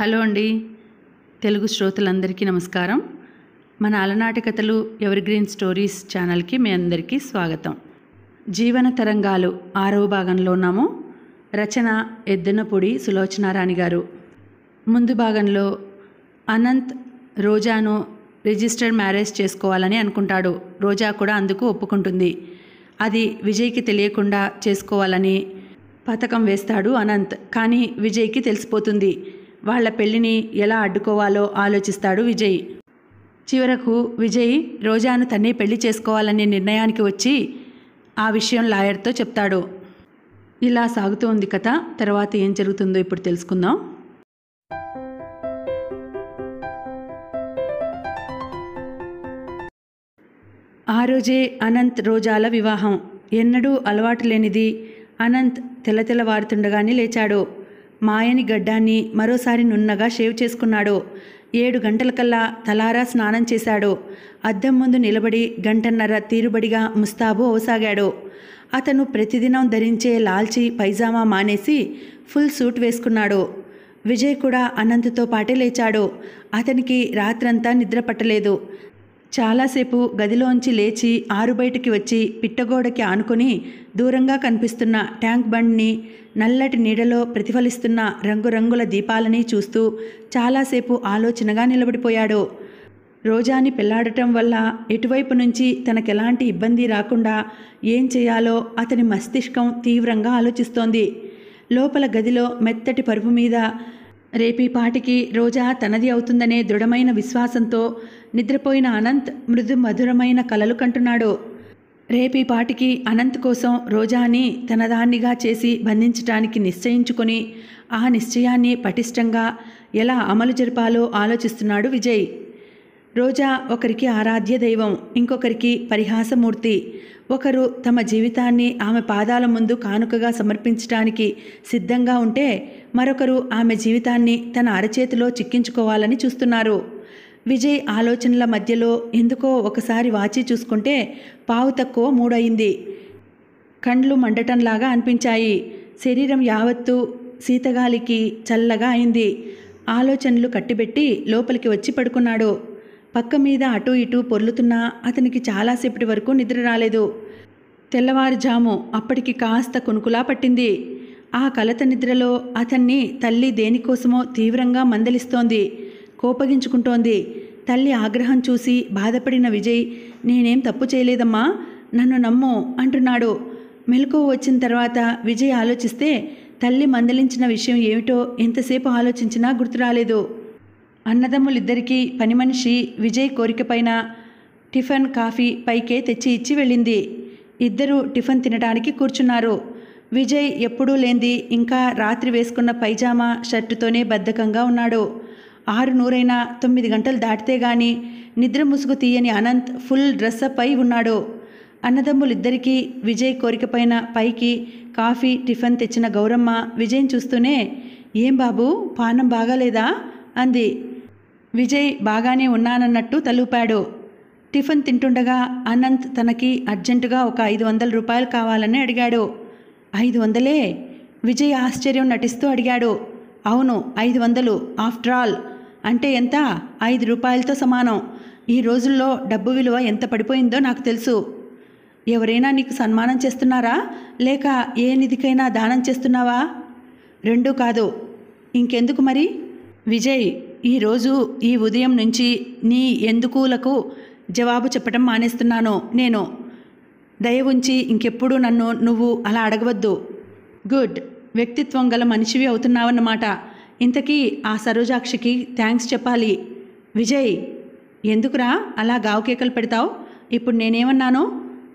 hello అండి తెలుగు శ్రోతలందరికీ నమస్కారం మన అలనాటి కథలు ఎవర్ గ్రీన్ స్టోరీస్ ఛానల్కి మీ అందరికీ స్వాగతం జీవన తరంగాలు ఆరవ భాగంలో ఉన్నాము రచన ఎద్దనపొడి సులోచనారాణి గారు ముందు భాగంలో అనంత్ రోజాను రిజిస్టర్డ్ మ్యారేజ్ చేసుకోవాలని అనుకుంటాడు రోజా కూడా అందుకు ఒప్పుకుంటుంది అది విజయ్కి తెలియకుండా చేసుకోవాలని పథకం వేస్తాడు అనంత్ కానీ విజయ్కి తెలిసిపోతుంది వాళ్ల పెళ్లిని ఎలా అడ్డుకోవాలో ఆలోచిస్తాడు విజయ్ చివరకు విజయ్ రోజాను తన్నే పెళ్లి చేసుకోవాలనే నిర్ణయానికి వచ్చి ఆ విషయం లాయర్తో చెప్తాడు ఇలా సాగుతూ ఉంది కథ తర్వాత ఏం జరుగుతుందో ఇప్పుడు తెలుసుకుందాం ఆ రోజే అనంత్ రోజాల వివాహం ఎన్నడూ అలవాటు లేనిది అనంత్ తెల్ల తెల్లవారుతుండగానే లేచాడు మాయని గడ్డాన్ని మరోసారి నున్నగా షేవ్ చేసుకున్నాడు ఏడు గంటలకల్లా తలారా స్నానం చేశాడు అద్దం ముందు నిలబడి గంటన్నర తీరుబడిగా ముస్తాబు అవసాగాడు అతను ప్రతిదినం ధరించే లాల్చి పైజామా మానేసి ఫుల్ సూట్ వేసుకున్నాడు విజయ్ కూడా అనంతతో పాటే లేచాడు అతనికి రాత్రంతా నిద్ర పట్టలేదు చాలాసేపు గదిలోంచి లేచి ఆరు బయటికి వచ్చి పిట్టగోడకి ఆనుకొని దూరంగా కనిపిస్తున్న ట్యాంక్ బండ్ని నల్లటి నీడలో ప్రతిఫలిస్తున్న రంగురంగుల దీపాలని చూస్తూ చాలాసేపు ఆలోచనగా నిలబడిపోయాడు రోజాని పెళ్లాడటం వల్ల ఎటువైపు నుంచి తనకెలాంటి ఇబ్బంది రాకుండా ఏం చేయాలో అతని మస్తిష్కం తీవ్రంగా ఆలోచిస్తోంది లోపల గదిలో మెత్తటి పరుపు మీద రేపీ పాటికి రోజా తనది అవుతుందనే దృఢమైన విశ్వాసంతో నిద్రపోయిన అనంత్ మృదు మధురమైన కలలు కంటున్నాడు రేపీ పాటికి అనంత్ కోసం రోజాని తనదాన్నిగా చేసి బంధించటానికి నిశ్చయించుకొని ఆ నిశ్చయాన్ని పటిష్టంగా ఎలా అమలు జరపాలో ఆలోచిస్తున్నాడు విజయ్ రోజా ఒకరికి ఆరాధ్య దైవం ఇంకొకరికి పరిహాసమూర్తి ఒకరు తమ జీవితాన్ని ఆమె పాదాల ముందు కానుకగా సమర్పించటానికి సిద్ధంగా ఉంటే మరొకరు ఆమె జీవితాన్ని తన అరచేతిలో చిక్కించుకోవాలని చూస్తున్నారు విజయ్ ఆలోచనల మధ్యలో ఎందుకో ఒకసారి వాచి చూసుకుంటే పావు తక్కువ మూడయింది కండ్లు మండటంలాగా అనిపించాయి శరీరం యావత్తు శీతగాలికి చల్లగా అయింది ఆలోచనలు కట్టిబెట్టి లోపలికి వచ్చి పడుకున్నాడు పక్క మీద అటు ఇటు పొర్లుతున్నా అతనికి చాలాసేపటి వరకు నిద్ర రాలేదు తెల్లవారుజాము అప్పటికి కాస్త కొనుకులా పట్టింది ఆ కలత నిద్రలో అతన్ని తల్లి దేనికోసమో తీవ్రంగా మందలిస్తోంది కోపగించుకుంటోంది తల్లి ఆగ్రహం చూసి బాధపడిన విజయ్ నేనేం తప్పు చేయలేదమ్మా నన్ను నమ్ము అంటున్నాడు మెలకువ వచ్చిన తర్వాత విజయ్ ఆలోచిస్తే తల్లి మందలించిన విషయం ఏమిటో ఎంతసేపు ఆలోచించినా గుర్తురాలేదు అన్నదమ్ములిద్దరికీ పని మనిషి విజయ్ కోరికపైన టిఫన్ కాఫీ పైకే తెచ్చి ఇచ్చి వెళ్ళింది ఇద్దరూ టిఫన్ తినడానికి కూర్చున్నారు విజయ్ ఎప్పుడూ లేంది ఇంకా రాత్రి వేసుకున్న పైజామా షర్టుతోనే బద్ధకంగా ఉన్నాడు ఆరు నూరైనా తొమ్మిది గంటలు దాటితే గాని నిద్ర ముసుగు తీయని అనంత్ ఫుల్ డ్రెస్అప్ అయి ఉన్నాడు అన్నదమ్ములిద్దరికీ విజయ్ కోరికపైన పైకి కాఫీ టిఫిన్ తెచ్చిన గౌరమ్మ విజయ్ చూస్తూనే ఏం బాబు పానం బాగాలేదా అంది విజయ్ బాగానే ఉన్నానన్నట్టు తలూపాడు టిఫిన్ తింటుండగా అనంత్ తనకి అర్జెంటుగా ఒక ఐదు వందల రూపాయలు కావాలని అడిగాడు ఐదు వందలే విజయ్ ఆశ్చర్యం నటిస్తూ అడిగాడు అవును ఐదు వందలు ఆఫ్టర్ ఆల్ అంటే ఎంత ఐదు రూపాయలతో సమానం ఈ రోజుల్లో డబ్బు విలువ ఎంత పడిపోయిందో నాకు తెలుసు ఎవరైనా నీకు సన్మానం చేస్తున్నారా లేక ఏ నిధికైనా దానం చేస్తున్నావా రెండూ కాదు ఇంకెందుకు మరి విజయ్ ఈరోజు ఈ ఉదయం నుంచి నీ ఎందుకులకు జవాబు చెప్పడం మానేస్తున్నాను నేను దయ ఉంచి ఇంకెప్పుడు నన్ను నువ్వు అలా అడగవద్దు గుడ్ వ్యక్తిత్వం గల మనిషివి అవుతున్నావన్నమాట ఇంతకీ ఆ సరోజాక్షికి థ్యాంక్స్ చెప్పాలి విజయ్ ఎందుకురా అలా గావుకేకలు పెడతావు ఇప్పుడు నేనేమన్నాను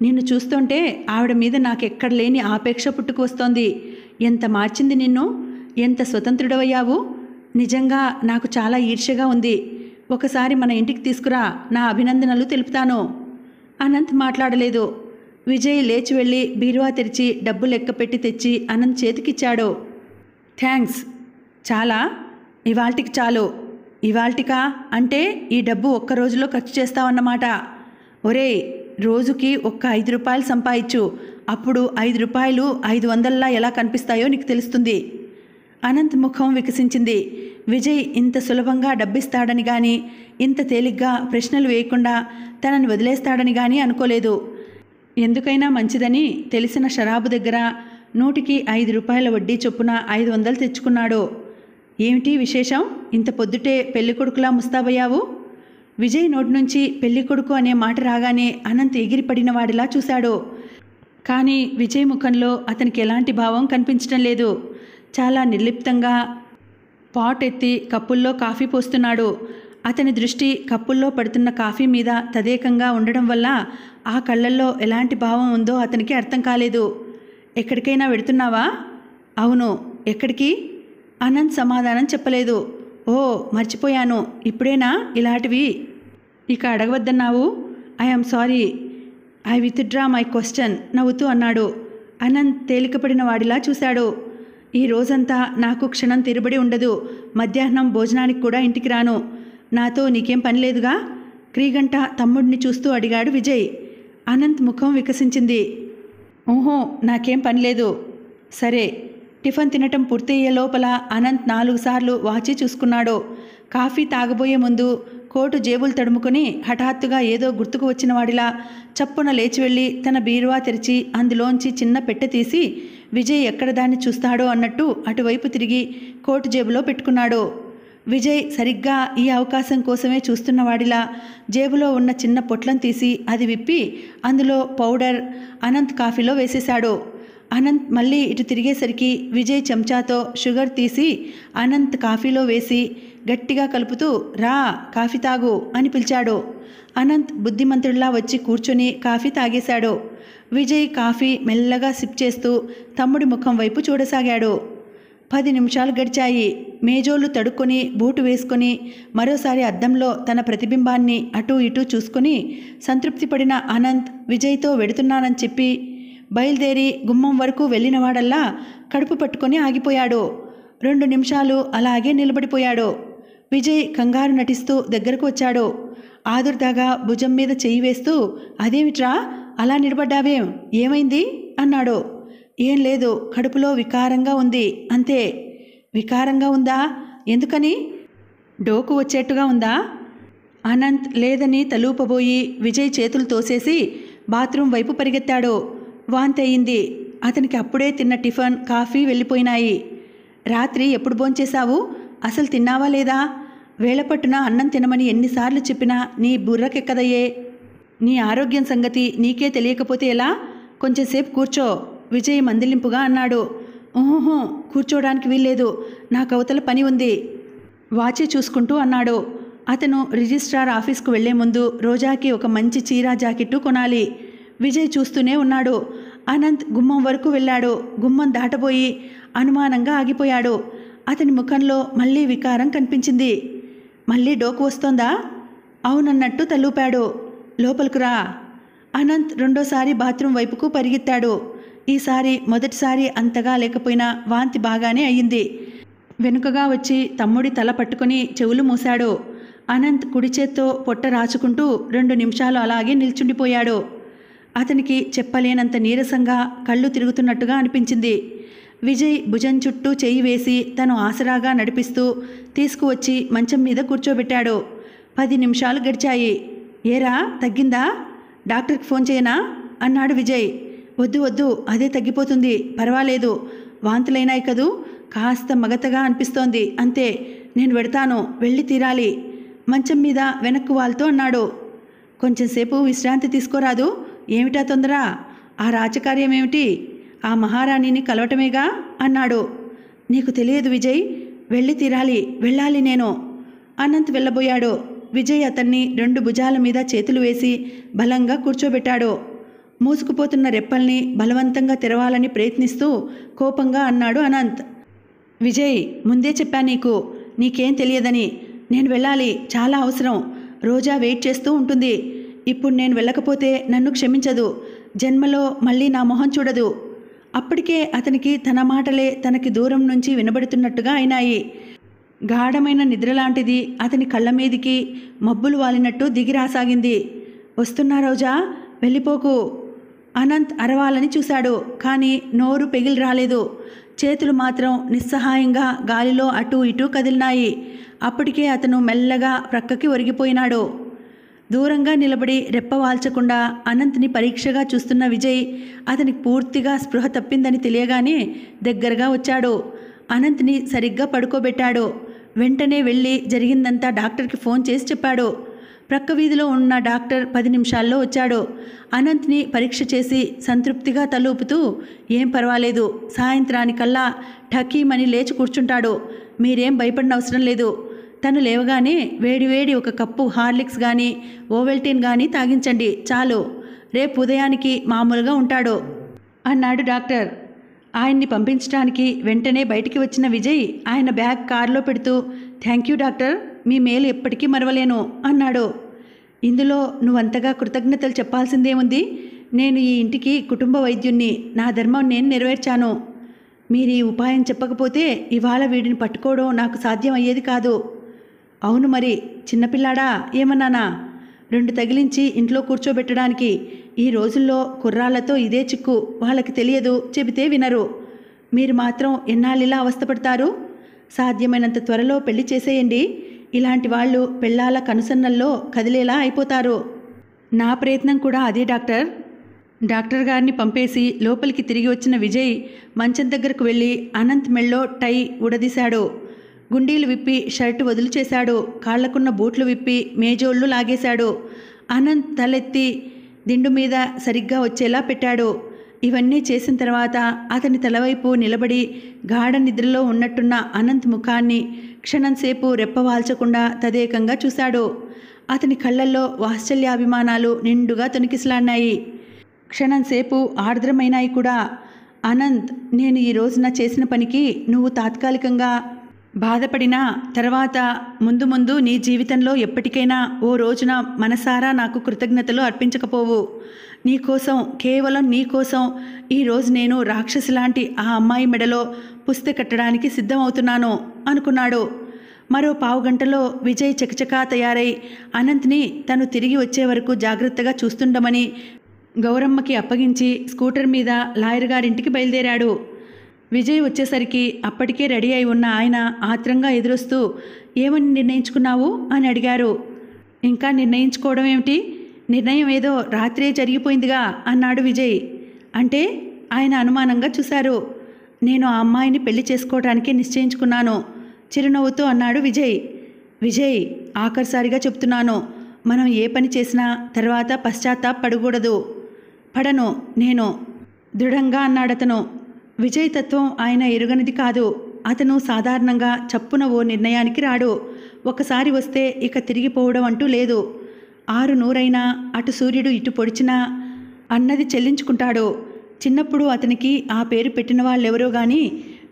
నిన్ను చూస్తుంటే ఆవిడ మీద నాకెక్కడ లేని ఆపేక్ష పుట్టుకు వస్తోంది ఎంత మార్చింది నిన్ను ఎంత స్వతంత్రుడవయ్యావు నిజంగా నాకు చాలా ఈర్ష్యగా ఉంది ఒకసారి మన ఇంటికి తీసుకురా నా అభినందనలు తెలుపుతాను అనంత్ మాట్లాడలేదు విజయ్ లేచి వెళ్ళి బీరువా తెరిచి డబ్బు లెక్క పెట్టి తెచ్చి అనంత్ చేతికిచ్చాడు థ్యాంక్స్ చాలా ఇవాల్టికి చాలు ఇవాల్టికా అంటే ఈ డబ్బు ఒక్క రోజులో ఖర్చు చేస్తావన్నమాట ఒరే రోజుకి ఒక్క ఐదు రూపాయలు సంపాదించు అప్పుడు ఐదు రూపాయలు ఐదు వందల్లా ఎలా కనిపిస్తాయో నీకు తెలుస్తుంది అనంత్ ముఖం వికసించింది విజయ్ ఇంత సులభంగా డబ్బిస్తాడని కానీ ఇంత తేలిగ్గా ప్రశ్నలు వేయకుండా తనని వదిలేస్తాడని కానీ అనుకోలేదు ఎందుకైనా మంచిదని తెలిసిన షరాబు దగ్గర నూటికి ఐదు రూపాయల వడ్డీ చొప్పున ఐదు వందలు తెచ్చుకున్నాడు ఏమిటి విశేషం ఇంత పొద్దుటే పెళ్ళికొడుకులా ముస్తాబయ్యావు విజయ్ నోటి నుంచి పెళ్ళికొడుకు అనే మాట రాగానే అనంత్ ఎగిరిపడిన వాడిలా చూశాడు కానీ విజయ్ ముఖంలో అతనికి ఎలాంటి భావం కనిపించడం లేదు చాలా నిర్లిప్తంగా పాట్ ఎత్తి కప్పుల్లో కాఫీ పోస్తున్నాడు అతని దృష్టి కప్పుల్లో పడుతున్న కాఫీ మీద తదేకంగా ఉండడం వల్ల ఆ కళ్ళల్లో ఎలాంటి భావం ఉందో అతనికి అర్థం కాలేదు ఎక్కడికైనా వెడుతున్నావా అవును ఎక్కడికి అనంత్ సమాధానం చెప్పలేదు ఓ మర్చిపోయాను ఇప్పుడేనా ఇలాంటివి ఇక అడగవద్దన్నావు I'm sorry I withdraw my question నవ్వుతూ అన్నాడు అనంత్ తేలికపడిన వాడిలా చూశాడు ఈ రోజంతా నాకు క్షణం తిరుబడి ఉండదు మధ్యాహ్నం భోజనానికి కూడా ఇంటికి రాను నాతో నీకేం పని లేదుగా క్రీగంట తమ్ముడిని చూస్తూ అడిగాడు విజయ్ అనంత్ ముఖం వికసించింది ఓహో నాకేం పని లేదు సరే టిఫిన్ తినటం పూర్తయ్యే లోపల అనంత్ నాలుగు సార్లు వాచి చూసుకున్నాడు కాఫీ తాగబోయే ముందు కోటు జేబులు తడుముకుని హఠాత్తుగా ఏదో గుర్తుకు వచ్చిన వాడిలా చప్పున లేచి వెళ్ళి తన బీరువా తెరిచి అందులోంచి చిన్న పెట్టె తీసి విజయ్ ఎక్కడ దాన్ని చూస్తాడో అన్నట్టు అటువైపు తిరిగి కోటు జేబులో పెట్టుకున్నాడు విజయ్ సరిగ్గా ఈ అవకాశం కోసమే చూస్తున్నవాడిలా జేబులో ఉన్న చిన్న పొట్లం తీసి అది విప్పి అందులో పౌడర్ అనంత్ కాఫీలో వేసేశాడు అనంత్ మళ్ళీ ఇటు తిరిగేసరికి విజయ్ చెంచాతో షుగర్ తీసి అనంత్ కాఫీలో వేసి గట్టిగా కలుపుతూ రా కాఫీ తాగు అని పిలిచాడు అనంత్ బుద్ధిమంతుడిలా వచ్చి కూర్చొని కాఫీ తాగేశాడు విజయ్ కాఫీ మెల్లగా సిప్ చేస్తూ తమ్ముడి ముఖం వైపు చూడసాగాడు పది నిమిషాలు గడిచాయి మేజోళ్ళు తడుక్కొని బూటు వేసుకొని మరోసారి అద్దంలో తన ప్రతిబింబాన్ని అటూ ఇటూ చూసుకుని సంతృప్తిపడిన అనంత్ విజయ్తో వెడుతున్నానని చెప్పి బయలుదేరి గుమ్మం వరకు వెళ్ళినవాడల్లా కడుపు పట్టుకొని ఆగిపోయాడు రెండు నిమిషాలు అలాగే నిలబడిపోయాడు విజయ్ కంగారు నటిస్తూ దగ్గరకు వచ్చాడు ఆదుర్దాగా భుజం మీద చెయ్యి వేస్తూ అదేమిట్రా అలా నిలబడ్డావేం ఏమైంది అన్నాడు ఏం లేదు కడుపులో వికారంగా ఉంది అంతే వికారంగా ఉందా ఎందుకని డోకు వచ్చేట్టుగా ఉందా అనంత్ లేదని తలూపబోయి విజయ్ చేతులు తోసేసి బాత్రూం వైపు పరిగెత్తాడు వాంతి అయింది అతనికి అప్పుడే తిన్న టిఫన్ కాఫీ వెళ్ళిపోయినాయి రాత్రి ఎప్పుడు భోంచేశావు అసలు తిన్నావా లేదా వేళపట్టున అన్నం తినమని ఎన్నిసార్లు చెప్పినా నీ బుర్రకెక్కదయ్యే నీ ఆరోగ్యం సంగతి నీకే తెలియకపోతే ఎలా కొంచెంసేపు కూర్చో విజయ్ మందిలింపుగా అన్నాడు ఊహో కూర్చోడానికి వీల్లేదు నాకు అవతల పని ఉంది వాచే చూసుకుంటూ అన్నాడు అతను రిజిస్ట్రార్ ఆఫీస్కు వెళ్లే ముందు రోజాకి ఒక మంచి చీరా జాకెట్టు కొనాలి విజయ్ చూస్తూనే ఉన్నాడు అనంత్ గుమ్మం వరకు వెళ్ళాడు గుమ్మం దాటబోయి అనుమానంగా ఆగిపోయాడు అతని ముఖంలో మళ్ళీ వికారం కనిపించింది మళ్ళీ డోకు వస్తోందా అవునన్నట్టు తలూపాడు లోపలికి రా అనంత్ రెండోసారి బాత్రూం వైపుకు పరిగెత్తాడు ఈసారి మొదటిసారి అంతగా లేకపోయినా వాంతి బాగానే అయ్యింది వెనుకగా వచ్చి తమ్ముడి తల పట్టుకుని చెవులు మూశాడు అనంత్ కుడి చేత్తో పొట్ట రాచుకుంటూ రెండు నిమిషాలు అలాగే నిల్చుండిపోయాడు అతనికి చెప్పలేనంత నీరసంగా కళ్ళు తిరుగుతున్నట్టుగా అనిపించింది విజయ్ భుజం చుట్టూ చేయి వేసి తను ఆసరాగా నడిపిస్తూ తీసుకువచ్చి మంచం మీద కూర్చోబెట్టాడు పది నిమిషాలు గడిచాయి ఏరా తగ్గిందా డాక్టర్కి ఫోన్ చేయనా అన్నాడు విజయ్ వద్దు వద్దు అదే తగ్గిపోతుంది పర్వాలేదు వాంతులైనాయి కదూ కాస్త మగతగా అనిపిస్తోంది అంతే నేను వెడతాను వెళ్ళి తీరాలి మంచం మీద వెనక్కు వాళ్ళతో అన్నాడు కొంచెంసేపు విశ్రాంతి తీసుకోరాదు ఏమిటా తొందర ఆ రాజకార్యం ఏమిటి ఆ మహారాణిని కలవటమేగా అన్నాడు నీకు తెలియదు విజయ్ వెళ్ళి తీరాలి వెళ్ళాలి నేను అనంత్ వెళ్ళబోయాడు విజయ్ అతన్ని రెండు భుజాల మీద చేతులు వేసి బలంగా కూర్చోబెట్టాడు మూసుకుపోతున్న రెప్పల్ని బలవంతంగా తెరవాలని ప్రయత్నిస్తూ కోపంగా అన్నాడు అనంత్ విజయ్ ముందే చెప్పా నీకు నీకేం తెలియదని నేను వెళ్ళాలి చాలా అవసరం రోజా వెయిట్ చేస్తూ ఉంటుంది ఇప్పుడు నేను వెళ్ళకపోతే నన్ను క్షమించదు జన్మలో మళ్ళీ నా మొహం చూడదు అప్పటికే అతనికి తన మాటలే తనకి దూరం నుంచి వినబడుతున్నట్టుగా అయినాయి గాఢమైన నిద్రలాంటిది అతని కళ్ళ మీదికి మబ్బులు వాలినట్టు దిగిరాసాగింది వస్తున్నా రోజా వెళ్ళిపోకు అనంత్ అరవాలని చూశాడు కానీ నోరు పెగిలి రాలేదు చేతులు మాత్రం నిస్సహాయంగా గాలిలో అటూ ఇటూ కదిలినాయి అప్పటికే అతను మెల్లగా ప్రక్కకి ఒరిగిపోయినాడు దూరంగా నిలబడి రెప్పవాల్చకుండా అనంత్ని పరీక్షగా చూస్తున్న విజయ్ అతనికి పూర్తిగా స్పృహ తప్పిందని తెలియగానే దగ్గరగా వచ్చాడు అనంత్ని సరిగ్గా పడుకోబెట్టాడు వెంటనే వెళ్ళి జరిగిందంతా డాక్టర్కి ఫోన్ చేసి చెప్పాడు ప్రక్క వీధిలో ఉన్న డాక్టర్ పది నిమిషాల్లో వచ్చాడు అనంత్ని పరీక్ష చేసి సంతృప్తిగా తలూపుతూ ఏం పర్వాలేదు సాయంత్రానికల్లా ఠకీమని లేచి కూర్చుంటాడు మీరేం భయపడిన అవసరం లేదు తను లేవగానే వేడివేడి ఒక కప్పు హార్లిక్స్ కానీ ఓవెల్టీన్ కానీ తాగించండి చాలు రేపు ఉదయానికి మామూలుగా ఉంటాడు అన్నాడు డాక్టర్ ఆయన్ని పంపించడానికి వెంటనే బయటికి వచ్చిన విజయ్ ఆయన బ్యాగ్ కారులో పెడుతూ థ్యాంక్ యూ డాక్టర్ మీ మేలు ఎప్పటికీ మరవలేను అన్నాడు ఇందులో నువ్వంతగా కృతజ్ఞతలు చెప్పాల్సిందేముంది నేను ఈ ఇంటికి కుటుంబ వైద్యుణ్ణి నా ధర్మం నేను నెరవేర్చాను మీరు ఈ ఉపాయం చెప్పకపోతే ఇవాళ వీడిని పట్టుకోవడం నాకు సాధ్యం అయ్యేది కాదు అవును మరి చిన్నపిల్లాడా ఏమన్నానా రెండు తగిలించి ఇంట్లో కూర్చోబెట్టడానికి ఈ రోజుల్లో కుర్రాళ్లతో ఇదే చిక్కు వాళ్ళకి తెలియదు చెబితే వినరు మీరు మాత్రం ఎన్నాళ్ళిలా అవస్థపడతారు సాధ్యమైనంత త్వరలో పెళ్లి చేసేయండి ఇలాంటి వాళ్ళు పెళ్ళాల కనుసన్నల్లో కదిలేలా అయిపోతారు నా ప్రయత్నం కూడా అదే డాక్టర్ డాక్టర్ గారిని పంపేసి లోపలికి తిరిగి వచ్చిన విజయ్ మంచం దగ్గరకు వెళ్ళి అనంత్ మెళ్ళో టై ఉడదీశాడు గుండీలు విప్పి షర్టు వదులు చేశాడు కాళ్లకున్న బూట్లు విప్పి మేజోళ్ళు లాగేశాడు అనంత్ తలెత్తి దిండు మీద సరిగ్గా వచ్చేలా పెట్టాడు ఇవన్నీ చేసిన తర్వాత అతని తలవైపు నిలబడి గాఢ నిద్రలో ఉన్నట్టున్న అనంత్ ముఖాన్ని క్షణంసేపు రెప్పవాల్చకుండా తదేకంగా చూశాడు అతని కళ్ళల్లో వాత్సల్యాభిమానాలు నిండుగా తొనికిసలాడినాయి క్షణంసేపు ఆర్ద్రమైనాయి కూడా అనంత్ నేను ఈ రోజున చేసిన పనికి నువ్వు తాత్కాలికంగా బాధపడినా తర్వాత ముందు ముందు నీ జీవితంలో ఎప్పటికైనా ఓ రోజున మనసారా నాకు కృతజ్ఞతలు అర్పించకపోవు నీకోసం కేవలం నీకోసం ఈరోజు నేను రాక్షసి లాంటి ఆ అమ్మాయి మెడలో పుస్తె కట్టడానికి సిద్ధమవుతున్నాను అనుకున్నాడు మరో పావు గంటలో విజయ్ చకచకా తయారై అనంత్ని తను తిరిగి వచ్చే వరకు జాగ్రత్తగా చూస్తుండమని గౌరమ్మకి అప్పగించి స్కూటర్ మీద లాయర్ గారింటికి బయలుదేరాడు విజయ్ వచ్చేసరికి అప్పటికే రెడీ అయి ఉన్న ఆయన ఆత్రంగా ఎదురొస్తూ ఏమని నిర్ణయించుకున్నావు అని అడిగారు ఇంకా నిర్ణయించుకోవడం ఏమిటి నిర్ణయం ఏదో రాత్రే జరిగిపోయిందిగా అన్నాడు విజయ్ అంటే ఆయన అనుమానంగా చూశారు నేను ఆ అమ్మాయిని పెళ్లి చేసుకోవడానికి నిశ్చయించుకున్నాను చిరునవ్వుతో అన్నాడు విజయ్ విజయ్ ఆఖరిసారిగా చెప్తున్నాను మనం ఏ పని చేసినా తర్వాత పడకూడదు పడను నేను దృఢంగా అన్నాడతను విజయ్ తత్వం ఆయన ఎరుగనిది కాదు అతను సాధారణంగా చప్పున ఓ నిర్ణయానికి రాడు ఒకసారి వస్తే ఇక తిరిగిపోవడం అంటూ లేదు ఆరు నూరైనా అటు సూర్యుడు ఇటు పొడిచినా అన్నది చెల్లించుకుంటాడు చిన్నప్పుడు అతనికి ఆ పేరు పెట్టిన వాళ్ళెవరో గాని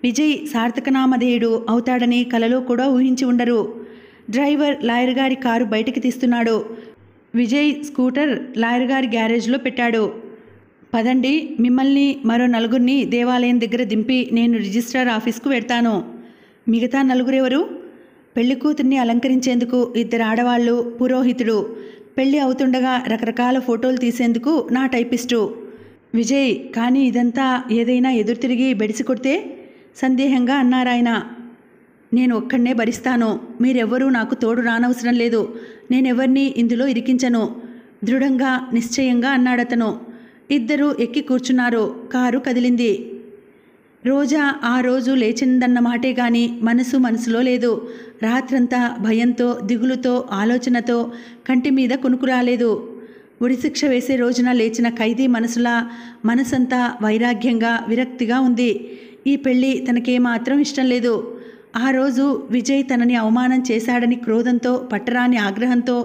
విజయ్ సార్థకనామధేయుడు అవుతాడని కలలో కూడా ఊహించి ఉండరు డ్రైవర్ లాయర్ గారి కారు బయటికి తీస్తున్నాడు విజయ్ స్కూటర్ లాయర్ గారి గ్యారేజ్లో పెట్టాడు పదండి మిమ్మల్ని మరో నలుగురిని దేవాలయం దగ్గర దింపి నేను రిజిస్ట్రార్ ఆఫీస్కు వెళ్తాను మిగతా నలుగురెవరు పెళ్లి కూతుర్ని అలంకరించేందుకు ఇద్దరు ఆడవాళ్ళు పురోహితుడు పెళ్లి అవుతుండగా రకరకాల ఫోటోలు తీసేందుకు నా టైపిస్టు విజయ్ కానీ ఇదంతా ఏదైనా ఎదురు తిరిగి బెడిసి కొడితే సందేహంగా అన్నారాయన నేను ఒక్కడనే భరిస్తాను మీరెవ్వరూ నాకు తోడు రానవసరం లేదు నేనెవరిని ఇందులో ఇరికించను దృఢంగా నిశ్చయంగా అన్నాడతను ఇద్దరూ ఎక్కి కూర్చున్నారు కారు కదిలింది రోజా ఆ రోజు లేచిందన్నమాటే మాటే గాని మనసు మనసులో లేదు రాత్రంతా భయంతో దిగులుతో ఆలోచనతో కంటి మీద కొనుకురాలేదు రాలేదు ఉరిశిక్ష వేసే రోజున లేచిన ఖైదీ మనసులా మనసంతా వైరాగ్యంగా విరక్తిగా ఉంది ఈ పెళ్ళి తనకేమాత్రం ఇష్టం లేదు ఆ రోజు విజయ్ తనని అవమానం చేశాడని క్రోధంతో పట్టరాని ఆగ్రహంతో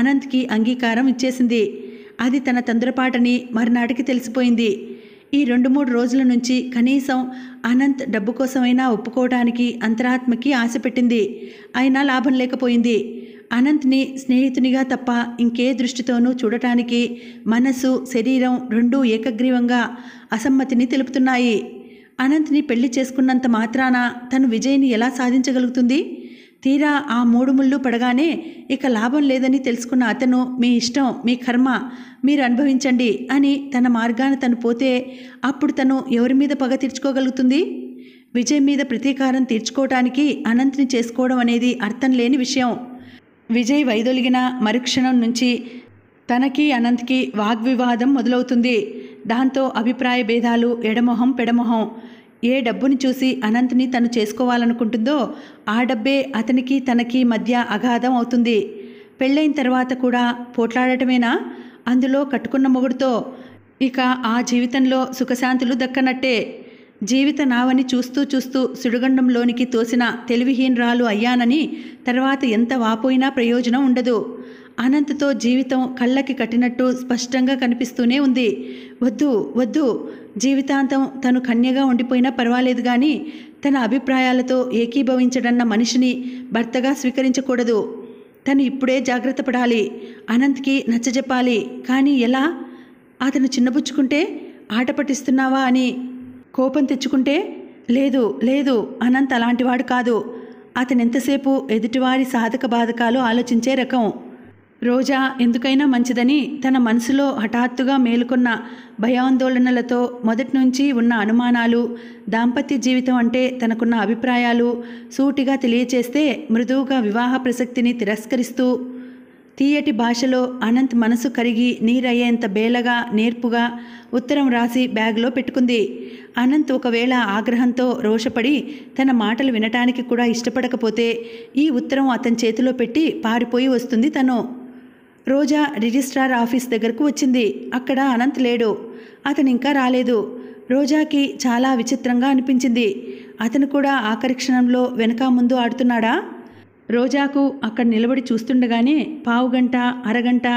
అనంత్కి అంగీకారం ఇచ్చేసింది అది తన తొందరపాటని మరునాటికి తెలిసిపోయింది ఈ రెండు మూడు రోజుల నుంచి కనీసం అనంత్ డబ్బు కోసమైనా ఒప్పుకోవడానికి అంతరాత్మకి ఆశ పెట్టింది అయినా లాభం లేకపోయింది అనంత్ని స్నేహితునిగా తప్ప ఇంకే దృష్టితోనూ చూడటానికి మనసు శరీరం రెండూ ఏకగ్రీవంగా అసమ్మతిని తెలుపుతున్నాయి అనంత్ని పెళ్లి చేసుకున్నంత మాత్రాన తను విజయ్ని ఎలా సాధించగలుగుతుంది తీరా ఆ మూడు ముళ్ళు పడగానే ఇక లాభం లేదని తెలుసుకున్న అతను మీ ఇష్టం మీ కర్మ మీరు అనుభవించండి అని తన మార్గాన తను పోతే అప్పుడు తను ఎవరి మీద పగ తీర్చుకోగలుగుతుంది విజయ్ మీద ప్రతీకారం తీర్చుకోవటానికి అనంతిని చేసుకోవడం అనేది అర్థం లేని విషయం విజయ్ వైదొలిగిన మరుక్షణం నుంచి తనకి అనంత్కి వాగ్వివాదం మొదలవుతుంది దాంతో అభిప్రాయ భేదాలు ఎడమొహం పెడమొహం ఏ డబ్బుని చూసి అనంత్ని తను చేసుకోవాలనుకుంటుందో ఆ డబ్బే అతనికి తనకి మధ్య అగాధం అవుతుంది పెళ్ళైన తర్వాత కూడా పోట్లాడటమేనా అందులో కట్టుకున్న మొగుడుతో ఇక ఆ జీవితంలో సుఖశాంతులు దక్కనట్టే జీవిత నావని చూస్తూ చూస్తూ సుడిగండంలోనికి తోసిన తెలివిహీనరాలు అయ్యానని తర్వాత ఎంత వాపోయినా ప్రయోజనం ఉండదు అనంతతో జీవితం కళ్ళకి కట్టినట్టు స్పష్టంగా కనిపిస్తూనే ఉంది వద్దు వద్దు జీవితాంతం తను కన్యగా ఉండిపోయినా పర్వాలేదు కానీ తన అభిప్రాయాలతో ఏకీభవించడన్న మనిషిని భర్తగా స్వీకరించకూడదు తను ఇప్పుడే జాగ్రత్త పడాలి అనంత్కి నచ్చజెప్పాలి కానీ ఎలా అతను చిన్నబుచ్చుకుంటే ఆట పట్టిస్తున్నావా అని కోపం తెచ్చుకుంటే లేదు లేదు అనంత్ అలాంటివాడు కాదు అతను ఎంతసేపు ఎదుటివారి సాధక బాధకాలు ఆలోచించే రకం రోజా ఎందుకైనా మంచిదని తన మనసులో హఠాత్తుగా మేలుకున్న భయాందోళనలతో మొదటి నుంచి ఉన్న అనుమానాలు దాంపత్య జీవితం అంటే తనకున్న అభిప్రాయాలు సూటిగా తెలియచేస్తే మృదువుగా వివాహ ప్రసక్తిని తిరస్కరిస్తూ తీయటి భాషలో అనంత్ మనసు కరిగి నీరయ్యేంత బేలగా నేర్పుగా ఉత్తరం రాసి బ్యాగ్లో పెట్టుకుంది అనంత్ ఒకవేళ ఆగ్రహంతో రోషపడి తన మాటలు వినటానికి కూడా ఇష్టపడకపోతే ఈ ఉత్తరం అతని చేతిలో పెట్టి పారిపోయి వస్తుంది తను రోజా రిజిస్ట్రార్ ఆఫీస్ దగ్గరకు వచ్చింది అక్కడ అనంత్ లేడు అతను ఇంకా రాలేదు రోజాకి చాలా విచిత్రంగా అనిపించింది అతను కూడా ఆఖరి క్షణంలో వెనక ముందు ఆడుతున్నాడా రోజాకు అక్కడ నిలబడి చూస్తుండగానే పావుగంట అరగంట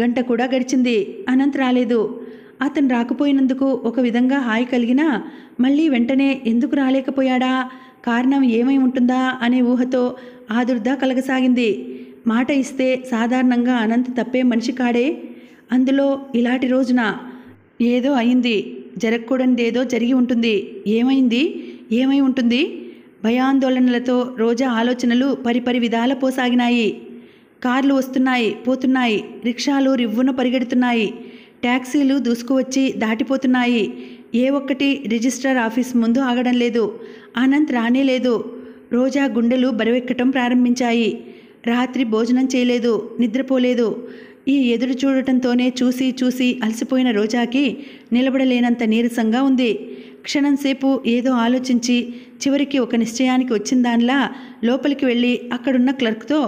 గంట కూడా గడిచింది అనంత్ రాలేదు అతను రాకపోయినందుకు ఒక విధంగా హాయి కలిగినా మళ్ళీ వెంటనే ఎందుకు రాలేకపోయాడా కారణం ఏమై ఉంటుందా అనే ఊహతో ఆదుర్దా కలగసాగింది మాట ఇస్తే సాధారణంగా అనంత్ తప్పే మనిషి కాడే అందులో ఇలాంటి రోజున ఏదో అయింది జరగకూడనిదేదో జరిగి ఉంటుంది ఏమైంది ఏమై ఉంటుంది భయాందోళనలతో రోజా ఆలోచనలు పరిపరి విధాల పోసాగినాయి కార్లు వస్తున్నాయి పోతున్నాయి రిక్షాలు రివ్వున పరిగెడుతున్నాయి ట్యాక్సీలు దూసుకువచ్చి దాటిపోతున్నాయి ఏ ఒక్కటి రిజిస్ట్రార్ ఆఫీస్ ముందు ఆగడం లేదు రానే రానేలేదు రోజా గుండెలు బరువెక్కటం ప్రారంభించాయి రాత్రి భోజనం చేయలేదు నిద్రపోలేదు ఈ ఎదురు చూడటంతోనే చూసి చూసి అలసిపోయిన రోజాకి నిలబడలేనంత నీరసంగా ఉంది క్షణంసేపు ఏదో ఆలోచించి చివరికి ఒక నిశ్చయానికి వచ్చిన దానిలా లోపలికి వెళ్ళి అక్కడున్న క్లర్క్తో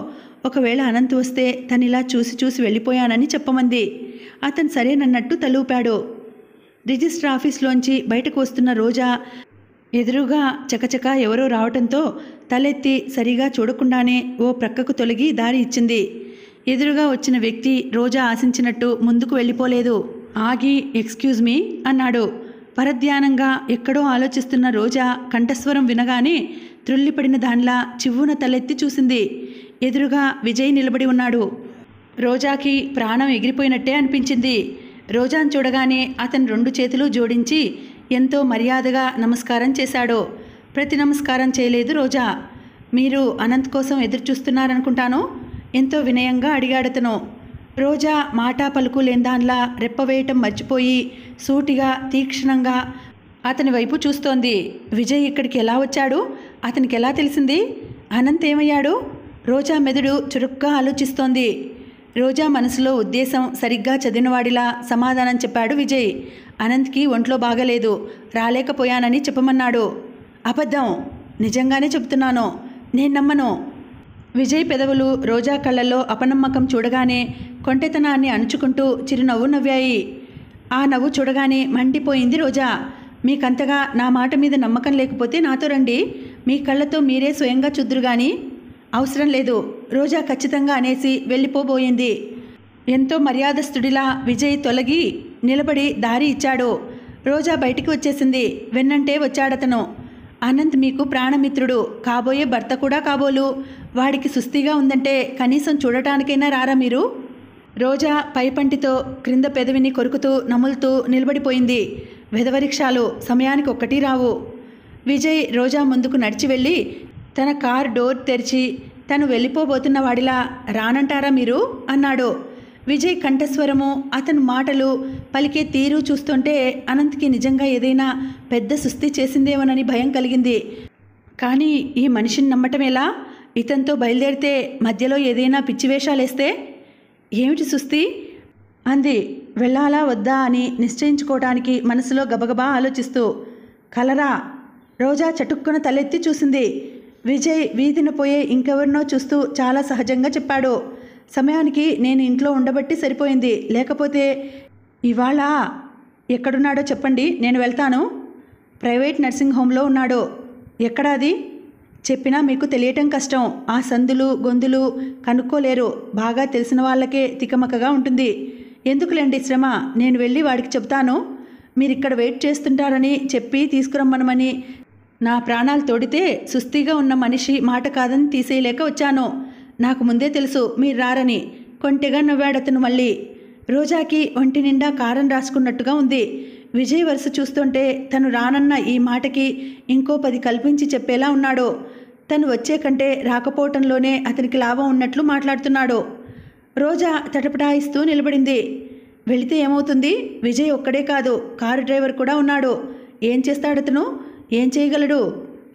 ఒకవేళ అనంత్ వస్తే తను ఇలా చూసి చూసి వెళ్ళిపోయానని చెప్పమంది అతను సరేనన్నట్టు తలూపాడు రిజిస్టర్ ఆఫీస్లోంచి బయటకు వస్తున్న రోజా ఎదురుగా చకచకా ఎవరో రావటంతో తలెత్తి సరిగా చూడకుండానే ఓ ప్రక్కకు తొలగి దారి ఇచ్చింది ఎదురుగా వచ్చిన వ్యక్తి రోజా ఆశించినట్టు ముందుకు వెళ్ళిపోలేదు ఆగి ఎక్స్క్యూజ్ మీ అన్నాడు పరధ్యానంగా ఎక్కడో ఆలోచిస్తున్న రోజా కంఠస్వరం వినగానే త్రుల్లిపడిన దానిలా చివ్వున తలెత్తి చూసింది ఎదురుగా విజయ్ నిలబడి ఉన్నాడు రోజాకి ప్రాణం ఎగిరిపోయినట్టే అనిపించింది రోజాను చూడగానే అతను రెండు చేతులు జోడించి ఎంతో మర్యాదగా నమస్కారం చేశాడు ప్రతి నమస్కారం చేయలేదు రోజా మీరు అనంత్ కోసం ఎదురు చూస్తున్నారనుకుంటాను ఎంతో వినయంగా అడిగాడతను రోజా మాట పలుకు లేదాన్లా రెప్పవేయటం మర్చిపోయి సూటిగా తీక్షణంగా అతని వైపు చూస్తోంది విజయ్ ఇక్కడికి ఎలా వచ్చాడు అతనికి ఎలా తెలిసింది అనంత్ ఏమయ్యాడు రోజా మెదడు చురుగ్గా ఆలోచిస్తోంది రోజా మనసులో ఉద్దేశం సరిగ్గా చదివినవాడిలా సమాధానం చెప్పాడు విజయ్ అనంత్కి ఒంట్లో బాగలేదు రాలేకపోయానని చెప్పమన్నాడు అబద్ధం నిజంగానే చెప్తున్నాను నేను నమ్మను విజయ్ పెదవులు రోజా కళ్ళల్లో అపనమ్మకం చూడగానే కొంటెతనాన్ని అణుచుకుంటూ చిరునవ్వు నవ్వాయి ఆ నవ్వు చూడగానే మండిపోయింది రోజా మీకంతగా నా మాట మీద నమ్మకం లేకపోతే నాతో రండి మీ కళ్ళతో మీరే స్వయంగా చుద్దురు కానీ అవసరం లేదు రోజా ఖచ్చితంగా అనేసి వెళ్ళిపోబోయింది ఎంతో మర్యాదస్థుడిలా విజయ్ తొలగి నిలబడి దారి ఇచ్చాడు రోజా బయటికి వచ్చేసింది వెన్నంటే వచ్చాడతను అనంత్ మీకు ప్రాణమిత్రుడు కాబోయే భర్త కూడా కాబోలు వాడికి సుస్థిగా ఉందంటే కనీసం చూడటానికైనా రారా మీరు రోజా పైపంటితో క్రింద పెదవిని కొరుకుతూ నములుతూ నిలబడిపోయింది వెధవరిక్షాలు సమయానికి ఒక్కటి రావు విజయ్ రోజా ముందుకు నడిచి వెళ్ళి తన కార్ డోర్ తెరిచి తను వెళ్ళిపోబోతున్న వాడిలా రానంటారా మీరు అన్నాడు విజయ్ కంఠస్వరము అతని మాటలు పలికే తీరు చూస్తుంటే అనంత్కి నిజంగా ఏదైనా పెద్ద సుస్థి చేసిందేమోనని భయం కలిగింది కానీ ఈ మనిషిని నమ్మటం ఎలా ఇతనితో బయలుదేరితే మధ్యలో ఏదైనా పిచ్చివేషాలేస్తే ఏమిటి సుస్థి అంది వెళ్ళాలా వద్దా అని నిశ్చయించుకోవడానికి మనసులో గబగబా ఆలోచిస్తూ కలరా రోజా చటుక్కున తలెత్తి చూసింది విజయ్ వీధిన పోయే ఇంకెవరినో చూస్తూ చాలా సహజంగా చెప్పాడు సమయానికి నేను ఇంట్లో ఉండబట్టి సరిపోయింది లేకపోతే ఇవాళ ఎక్కడున్నాడో చెప్పండి నేను వెళ్తాను ప్రైవేట్ నర్సింగ్ హోమ్లో ఉన్నాడు ఎక్కడ అది చెప్పినా మీకు తెలియటం కష్టం ఆ సందులు గొంతులు కనుక్కోలేరు బాగా తెలిసిన వాళ్ళకే తికమకగా ఉంటుంది ఎందుకులేండి శ్రమ నేను వెళ్ళి వాడికి చెప్తాను మీరు ఇక్కడ వెయిట్ చేస్తుంటారని చెప్పి తీసుకురమ్మనమని నా ప్రాణాలు తోడితే సుస్థిగా ఉన్న మనిషి మాట కాదని తీసేయలేక వచ్చాను నాకు ముందే తెలుసు మీరు రారని కొంటెగా నవ్వాడతను మళ్ళీ రోజాకి ఒంటి నిండా కారం రాసుకున్నట్టుగా ఉంది విజయ్ వరుస చూస్తుంటే తను రానన్న ఈ మాటకి ఇంకో పది కల్పించి చెప్పేలా ఉన్నాడు తను వచ్చే కంటే రాకపోవటంలోనే అతనికి లాభం ఉన్నట్లు మాట్లాడుతున్నాడు రోజా తటపటాయిస్తూ నిలబడింది వెళితే ఏమవుతుంది విజయ్ ఒక్కడే కాదు కారు డ్రైవర్ కూడా ఉన్నాడు ఏం చేస్తాడతను ఏం చేయగలడు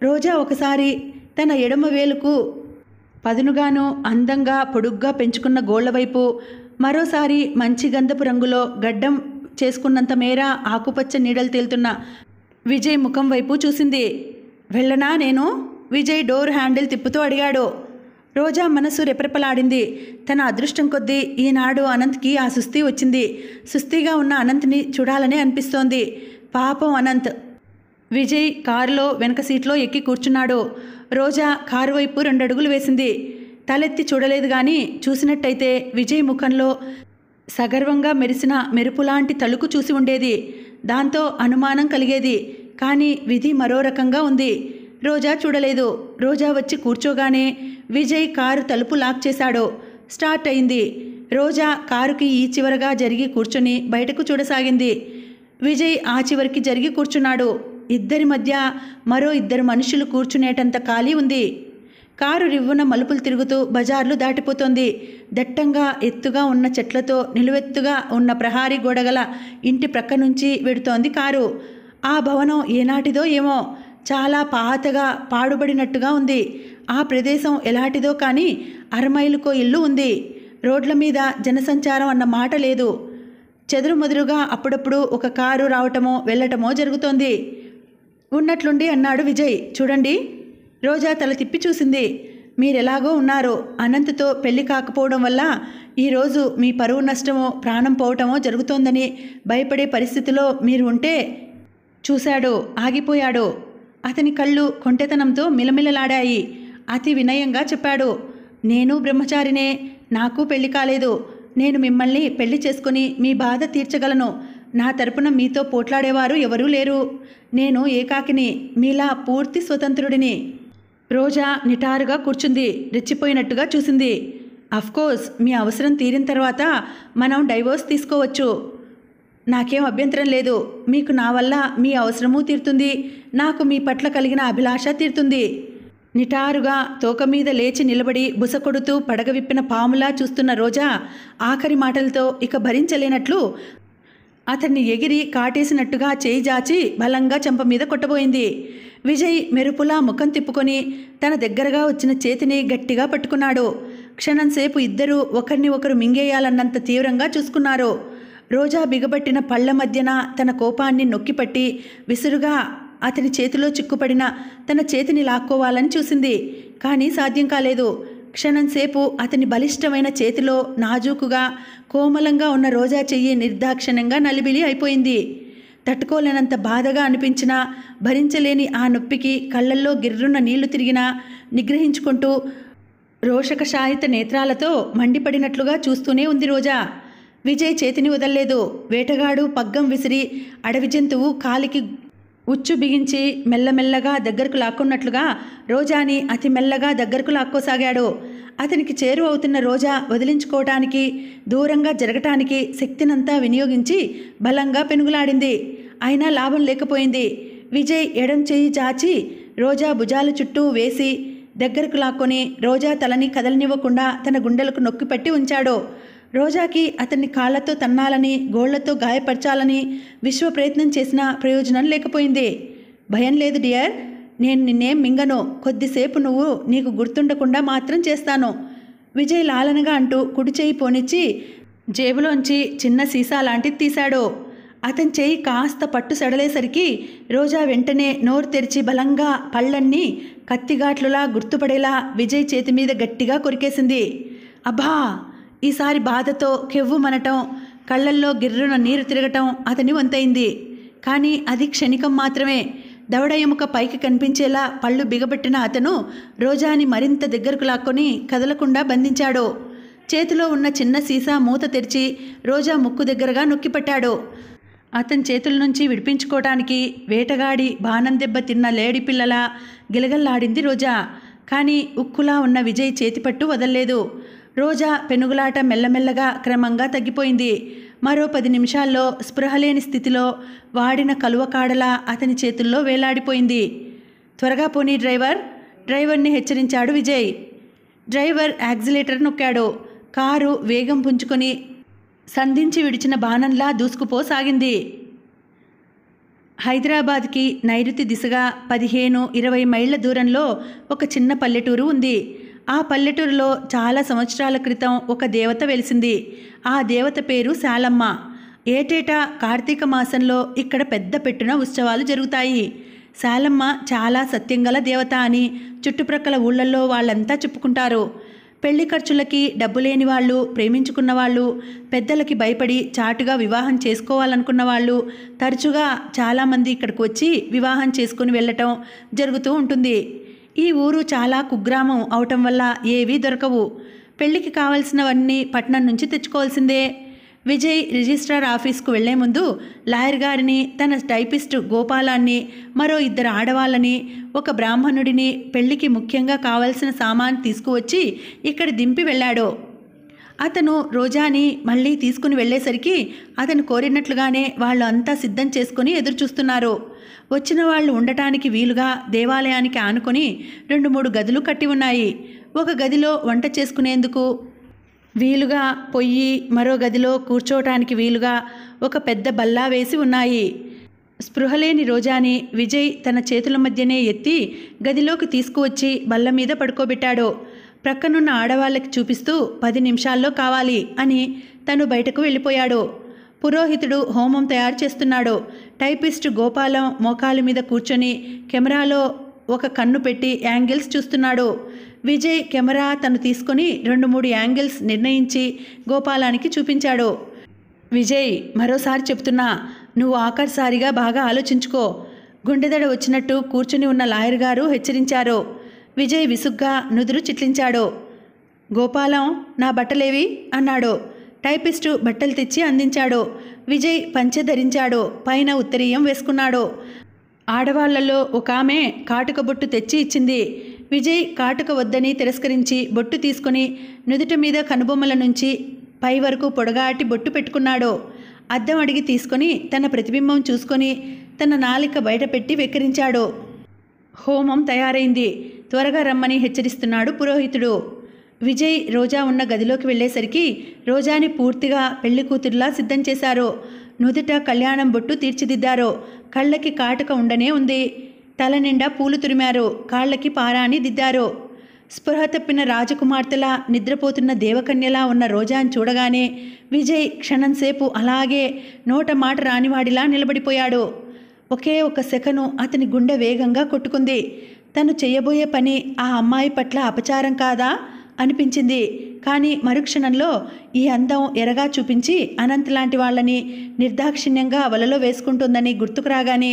రోజా ఒకసారి తన ఎడమ వేలుకు పదునుగాను అందంగా పొడుగ్గా పెంచుకున్న గోళ్లవైపు మరోసారి మంచి గంధపు రంగులో గడ్డం చేసుకున్నంత మేర ఆకుపచ్చ నీడలు తేలుతున్న విజయ్ ముఖం వైపు చూసింది వెళ్ళనా నేను విజయ్ డోర్ హ్యాండిల్ తిప్పుతూ అడిగాడు రోజా మనసు రెపరెపలాడింది తన అదృష్టం కొద్దీ ఈనాడు అనంత్కి ఆ సుస్థి వచ్చింది సుస్థిగా ఉన్న అనంత్ని చూడాలని అనిపిస్తోంది పాపం అనంత్ విజయ్ కారులో వెనక సీట్లో ఎక్కి కూర్చున్నాడు రోజా కారు వైపు రెండడుగులు వేసింది తలెత్తి చూడలేదు గాని చూసినట్టయితే విజయ్ ముఖంలో సగర్వంగా మెరిసిన మెరుపులాంటి తలుకు చూసి ఉండేది దాంతో అనుమానం కలిగేది కానీ విధి మరో రకంగా ఉంది రోజా చూడలేదు రోజా వచ్చి కూర్చోగానే విజయ్ కారు తలుపు లాక్ చేశాడు స్టార్ట్ అయింది రోజా కారుకి ఈ చివరగా జరిగి కూర్చొని బయటకు చూడసాగింది విజయ్ ఆ చివరికి జరిగి కూర్చున్నాడు ఇద్దరి మధ్య మరో ఇద్దరు మనుషులు కూర్చునేటంత ఖాళీ ఉంది కారు రివ్వున మలుపులు తిరుగుతూ బజార్లు దాటిపోతోంది దట్టంగా ఎత్తుగా ఉన్న చెట్లతో నిలువెత్తుగా ఉన్న ప్రహారీ గోడగల ఇంటి ప్రక్క నుంచి వెడుతోంది కారు ఆ భవనం ఏనాటిదో ఏమో చాలా పాతగా పాడుబడినట్టుగా ఉంది ఆ ప్రదేశం ఎలాంటిదో కానీ అరమైలుకో ఇల్లు ఉంది రోడ్ల మీద జనసంచారం అన్న మాట లేదు చెదురుమదురుగా అప్పుడప్పుడు ఒక కారు రావటమో వెళ్ళటమో జరుగుతోంది ఉన్నట్లుండి అన్నాడు విజయ్ చూడండి రోజా తల తిప్పి చూసింది మీరెలాగో ఉన్నారో అనంతతో పెళ్లి కాకపోవడం వల్ల ఈరోజు మీ పరువు నష్టమో ప్రాణం పోవటమో జరుగుతోందని భయపడే పరిస్థితిలో మీరు ఉంటే చూశాడు ఆగిపోయాడు అతని కళ్ళు కొంటెతనంతో మిలమిలలాడాయి అతి వినయంగా చెప్పాడు నేను బ్రహ్మచారినే నాకు పెళ్లి కాలేదు నేను మిమ్మల్ని పెళ్లి చేసుకుని మీ బాధ తీర్చగలను నా తరపున మీతో పోట్లాడేవారు ఎవరూ లేరు నేను ఏకాకిని మీలా పూర్తి స్వతంత్రుడిని రోజా నిటారుగా కూర్చుంది రెచ్చిపోయినట్టుగా చూసింది అఫ్కోర్స్ మీ అవసరం తీరిన తర్వాత మనం డైవోర్స్ తీసుకోవచ్చు నాకేం అభ్యంతరం లేదు మీకు నా వల్ల మీ అవసరమూ తీరుతుంది నాకు మీ పట్ల కలిగిన అభిలాష తీరుతుంది నిటారుగా తోక మీద లేచి నిలబడి బుసకొడుతూ పడగవిప్పిన పాములా చూస్తున్న రోజా ఆఖరి మాటలతో ఇక భరించలేనట్లు అతన్ని ఎగిరి కాటేసినట్టుగా చేయి జాచి బలంగా చెంప మీద కొట్టబోయింది విజయ్ మెరుపులా ముఖం తిప్పుకొని తన దగ్గరగా వచ్చిన చేతిని గట్టిగా పట్టుకున్నాడు క్షణంసేపు ఇద్దరూ ఒకరిని ఒకరు మింగేయాలన్నంత తీవ్రంగా చూసుకున్నారు రోజా బిగబట్టిన పళ్ల మధ్యన తన కోపాన్ని నొక్కిపట్టి విసురుగా అతని చేతిలో చిక్కుపడిన తన చేతిని లాక్కోవాలని చూసింది కానీ సాధ్యం కాలేదు క్షణంసేపు అతని బలిష్టమైన చేతిలో నాజూకుగా కోమలంగా ఉన్న రోజా చెయ్యి నిర్దాక్షిణ్యంగా నలిబిలి అయిపోయింది తట్టుకోలేనంత బాధగా అనిపించినా భరించలేని ఆ నొప్పికి కళ్ళల్లో గిర్రున్న నీళ్లు తిరిగినా నిగ్రహించుకుంటూ రోషకషాయిత నేత్రాలతో మండిపడినట్లుగా చూస్తూనే ఉంది రోజా విజయ్ చేతిని వదల్లేదు వేటగాడు పగ్గం విసిరి అడవి జంతువు కాలికి ఉచ్చు బిగించి మెల్లమెల్లగా దగ్గరకు లాక్కున్నట్లుగా రోజాని అతి మెల్లగా దగ్గరకు లాక్కోసాగాడు అతనికి అవుతున్న రోజా వదిలించుకోవటానికి దూరంగా జరగటానికి శక్తినంతా వినియోగించి బలంగా పెనుగులాడింది అయినా లాభం లేకపోయింది విజయ్ ఎడం చేయి చాచి రోజా భుజాల చుట్టూ వేసి దగ్గరకు లాక్కొని రోజా తలని కదలనివ్వకుండా తన గుండెలకు నొక్కిపెట్టి ఉంచాడు రోజాకి అతన్ని కాళ్లతో తన్నాలని గోళ్లతో గాయపరచాలని విశ్వ ప్రయత్నం చేసినా ప్రయోజనం లేకపోయింది భయం లేదు డియర్ నేను నిన్నేం మింగను కొద్దిసేపు నువ్వు నీకు గుర్తుండకుండా మాత్రం చేస్తాను విజయ్ లాలనగా అంటూ కుడి చేయి పోనిచ్చి జేబులోంచి చిన్న సీసా లాంటిది తీశాడు అతని చేయి కాస్త పట్టు సడలేసరికి రోజా వెంటనే నోరు తెరిచి బలంగా పళ్ళన్నీ కత్తిఘాట్లులా గుర్తుపడేలా విజయ్ చేతి మీద గట్టిగా కొరికేసింది అబ్బా ఈసారి బాధతో కెవ్వుమనటం కళ్ళల్లో గిర్రున నీరు తిరగటం అతని వంతైంది కానీ అది క్షణికం మాత్రమే దవడ ఎముక పైకి కనిపించేలా పళ్ళు బిగబెట్టిన అతను రోజాని మరింత దగ్గరకు లాక్కొని కదలకుండా బంధించాడు చేతిలో ఉన్న చిన్న సీసా మూత తెరిచి రోజా ముక్కు దగ్గరగా నొక్కిపెట్టాడు అతని చేతుల నుంచి విడిపించుకోవటానికి వేటగాడి బాణం దెబ్బ తిన్న లేడి పిల్లలా గిలగల్లాడింది రోజా కానీ ఉక్కులా ఉన్న విజయ్ చేతిపట్టు వదల్లేదు రోజా పెనుగులాట మెల్లమెల్లగా క్రమంగా తగ్గిపోయింది మరో పది నిమిషాల్లో స్పృహలేని స్థితిలో వాడిన కాడలా అతని చేతుల్లో వేలాడిపోయింది త్వరగా పోనీ డ్రైవర్ డ్రైవర్ని హెచ్చరించాడు విజయ్ డ్రైవర్ యాక్సిలేటర్ నొక్కాడు కారు వేగం పుంజుకొని సంధించి విడిచిన బాణంలా దూసుకుపోసాగింది హైదరాబాద్కి నైరుతి దిశగా పదిహేను ఇరవై మైళ్ళ దూరంలో ఒక చిన్న పల్లెటూరు ఉంది ఆ పల్లెటూరులో చాలా సంవత్సరాల క్రితం ఒక దేవత వెలిసింది ఆ దేవత పేరు శాలమ్మ ఏటేటా కార్తీక మాసంలో ఇక్కడ పెద్ద పెట్టున ఉత్సవాలు జరుగుతాయి శాలమ్మ చాలా సత్యంగల దేవత అని చుట్టుప్రక్కల ఊళ్ళల్లో వాళ్ళంతా చెప్పుకుంటారు పెళ్లి ఖర్చులకి డబ్బు లేని వాళ్ళు ప్రేమించుకున్న వాళ్ళు పెద్దలకి భయపడి చాటుగా వివాహం చేసుకోవాలనుకున్న వాళ్ళు తరచుగా చాలామంది ఇక్కడికి వచ్చి వివాహం చేసుకుని వెళ్ళటం జరుగుతూ ఉంటుంది ఈ ఊరు చాలా కుగ్రామం అవటం వల్ల ఏవీ దొరకవు పెళ్లికి కావలసినవన్నీ పట్నం నుంచి తెచ్చుకోవాల్సిందే విజయ్ రిజిస్ట్రార్ ఆఫీస్కు వెళ్లే ముందు లాయర్ గారిని తన టైపిస్ట్ గోపాలాన్ని మరో ఇద్దరు ఆడవాళ్ళని ఒక బ్రాహ్మణుడిని పెళ్లికి ముఖ్యంగా కావలసిన సామాన్ తీసుకువచ్చి ఇక్కడ దింపి వెళ్ళాడు అతను రోజాని మళ్ళీ తీసుకుని వెళ్ళేసరికి అతను కోరినట్లుగానే వాళ్ళు అంతా సిద్ధం చేసుకుని ఎదురుచూస్తున్నారు చూస్తున్నారు వచ్చిన వాళ్ళు ఉండటానికి వీలుగా దేవాలయానికి ఆనుకొని రెండు మూడు గదులు కట్టి ఉన్నాయి ఒక గదిలో వంట చేసుకునేందుకు వీలుగా పొయ్యి మరో గదిలో కూర్చోవటానికి వీలుగా ఒక పెద్ద బల్లా వేసి ఉన్నాయి స్పృహలేని రోజాని విజయ్ తన చేతుల మధ్యనే ఎత్తి గదిలోకి తీసుకువచ్చి బల్ల మీద పడుకోబెట్టాడు ప్రక్కనున్న ఆడవాళ్ళకి చూపిస్తూ పది నిమిషాల్లో కావాలి అని తను బయటకు వెళ్ళిపోయాడు పురోహితుడు హోమం తయారు చేస్తున్నాడు టైపిస్ట్ గోపాలం మోకాలు మీద కూర్చొని కెమెరాలో ఒక కన్ను పెట్టి యాంగిల్స్ చూస్తున్నాడు విజయ్ కెమెరా తను తీసుకొని రెండు మూడు యాంగిల్స్ నిర్ణయించి గోపాలానికి చూపించాడు విజయ్ మరోసారి చెప్తున్నా నువ్వు ఆఖరిసారిగా బాగా ఆలోచించుకో గుండెదడ వచ్చినట్టు కూర్చుని ఉన్న లాయర్ గారు హెచ్చరించారు విజయ్ విసుగ్గా నుదురు చిట్లించాడు గోపాలం నా బట్టలేవి అన్నాడు టైపిస్టు బట్టలు తెచ్చి అందించాడో విజయ్ పంచె ధరించాడో పైన ఉత్తరీయం వేసుకున్నాడో ఆడవాళ్లలో ఒక ఆమె కాటుక బొట్టు తెచ్చి ఇచ్చింది విజయ్ కాటుక వద్దని తిరస్కరించి బొట్టు తీసుకుని నుదుట మీద కనుబొమ్మల నుంచి పై వరకు పొడగాటి బొట్టు పెట్టుకున్నాడో అద్దం అడిగి తీసుకొని తన ప్రతిబింబం చూసుకొని తన నాలిక బయటపెట్టి వెక్కిరించాడో హోమం తయారైంది త్వరగా రమ్మని హెచ్చరిస్తున్నాడు పురోహితుడు విజయ్ రోజా ఉన్న గదిలోకి వెళ్ళేసరికి రోజాని పూర్తిగా పెళ్లి కూతురులా సిద్ధం చేశారో నుదుట కళ్యాణం బొట్టు తీర్చిదిద్దారో కళ్ళకి కాటుక ఉండనే ఉంది తల నిండా పూలు తురిమారో కాళ్ళకి పారాని దిద్దారో స్పృహ తప్పిన రాజకుమార్తెలా నిద్రపోతున్న దేవకన్యలా ఉన్న రోజాని చూడగానే విజయ్ క్షణంసేపు అలాగే నోట మాట రానివాడిలా నిలబడిపోయాడు ఒకే ఒక సెకను అతని గుండె వేగంగా కొట్టుకుంది తను చేయబోయే పని ఆ అమ్మాయి పట్ల అపచారం కాదా అనిపించింది కానీ మరుక్షణంలో ఈ అందం ఎరగా చూపించి అనంత్ లాంటి వాళ్ళని నిర్దాక్షిణ్యంగా వలలో వేసుకుంటుందని గుర్తుకు రాగానే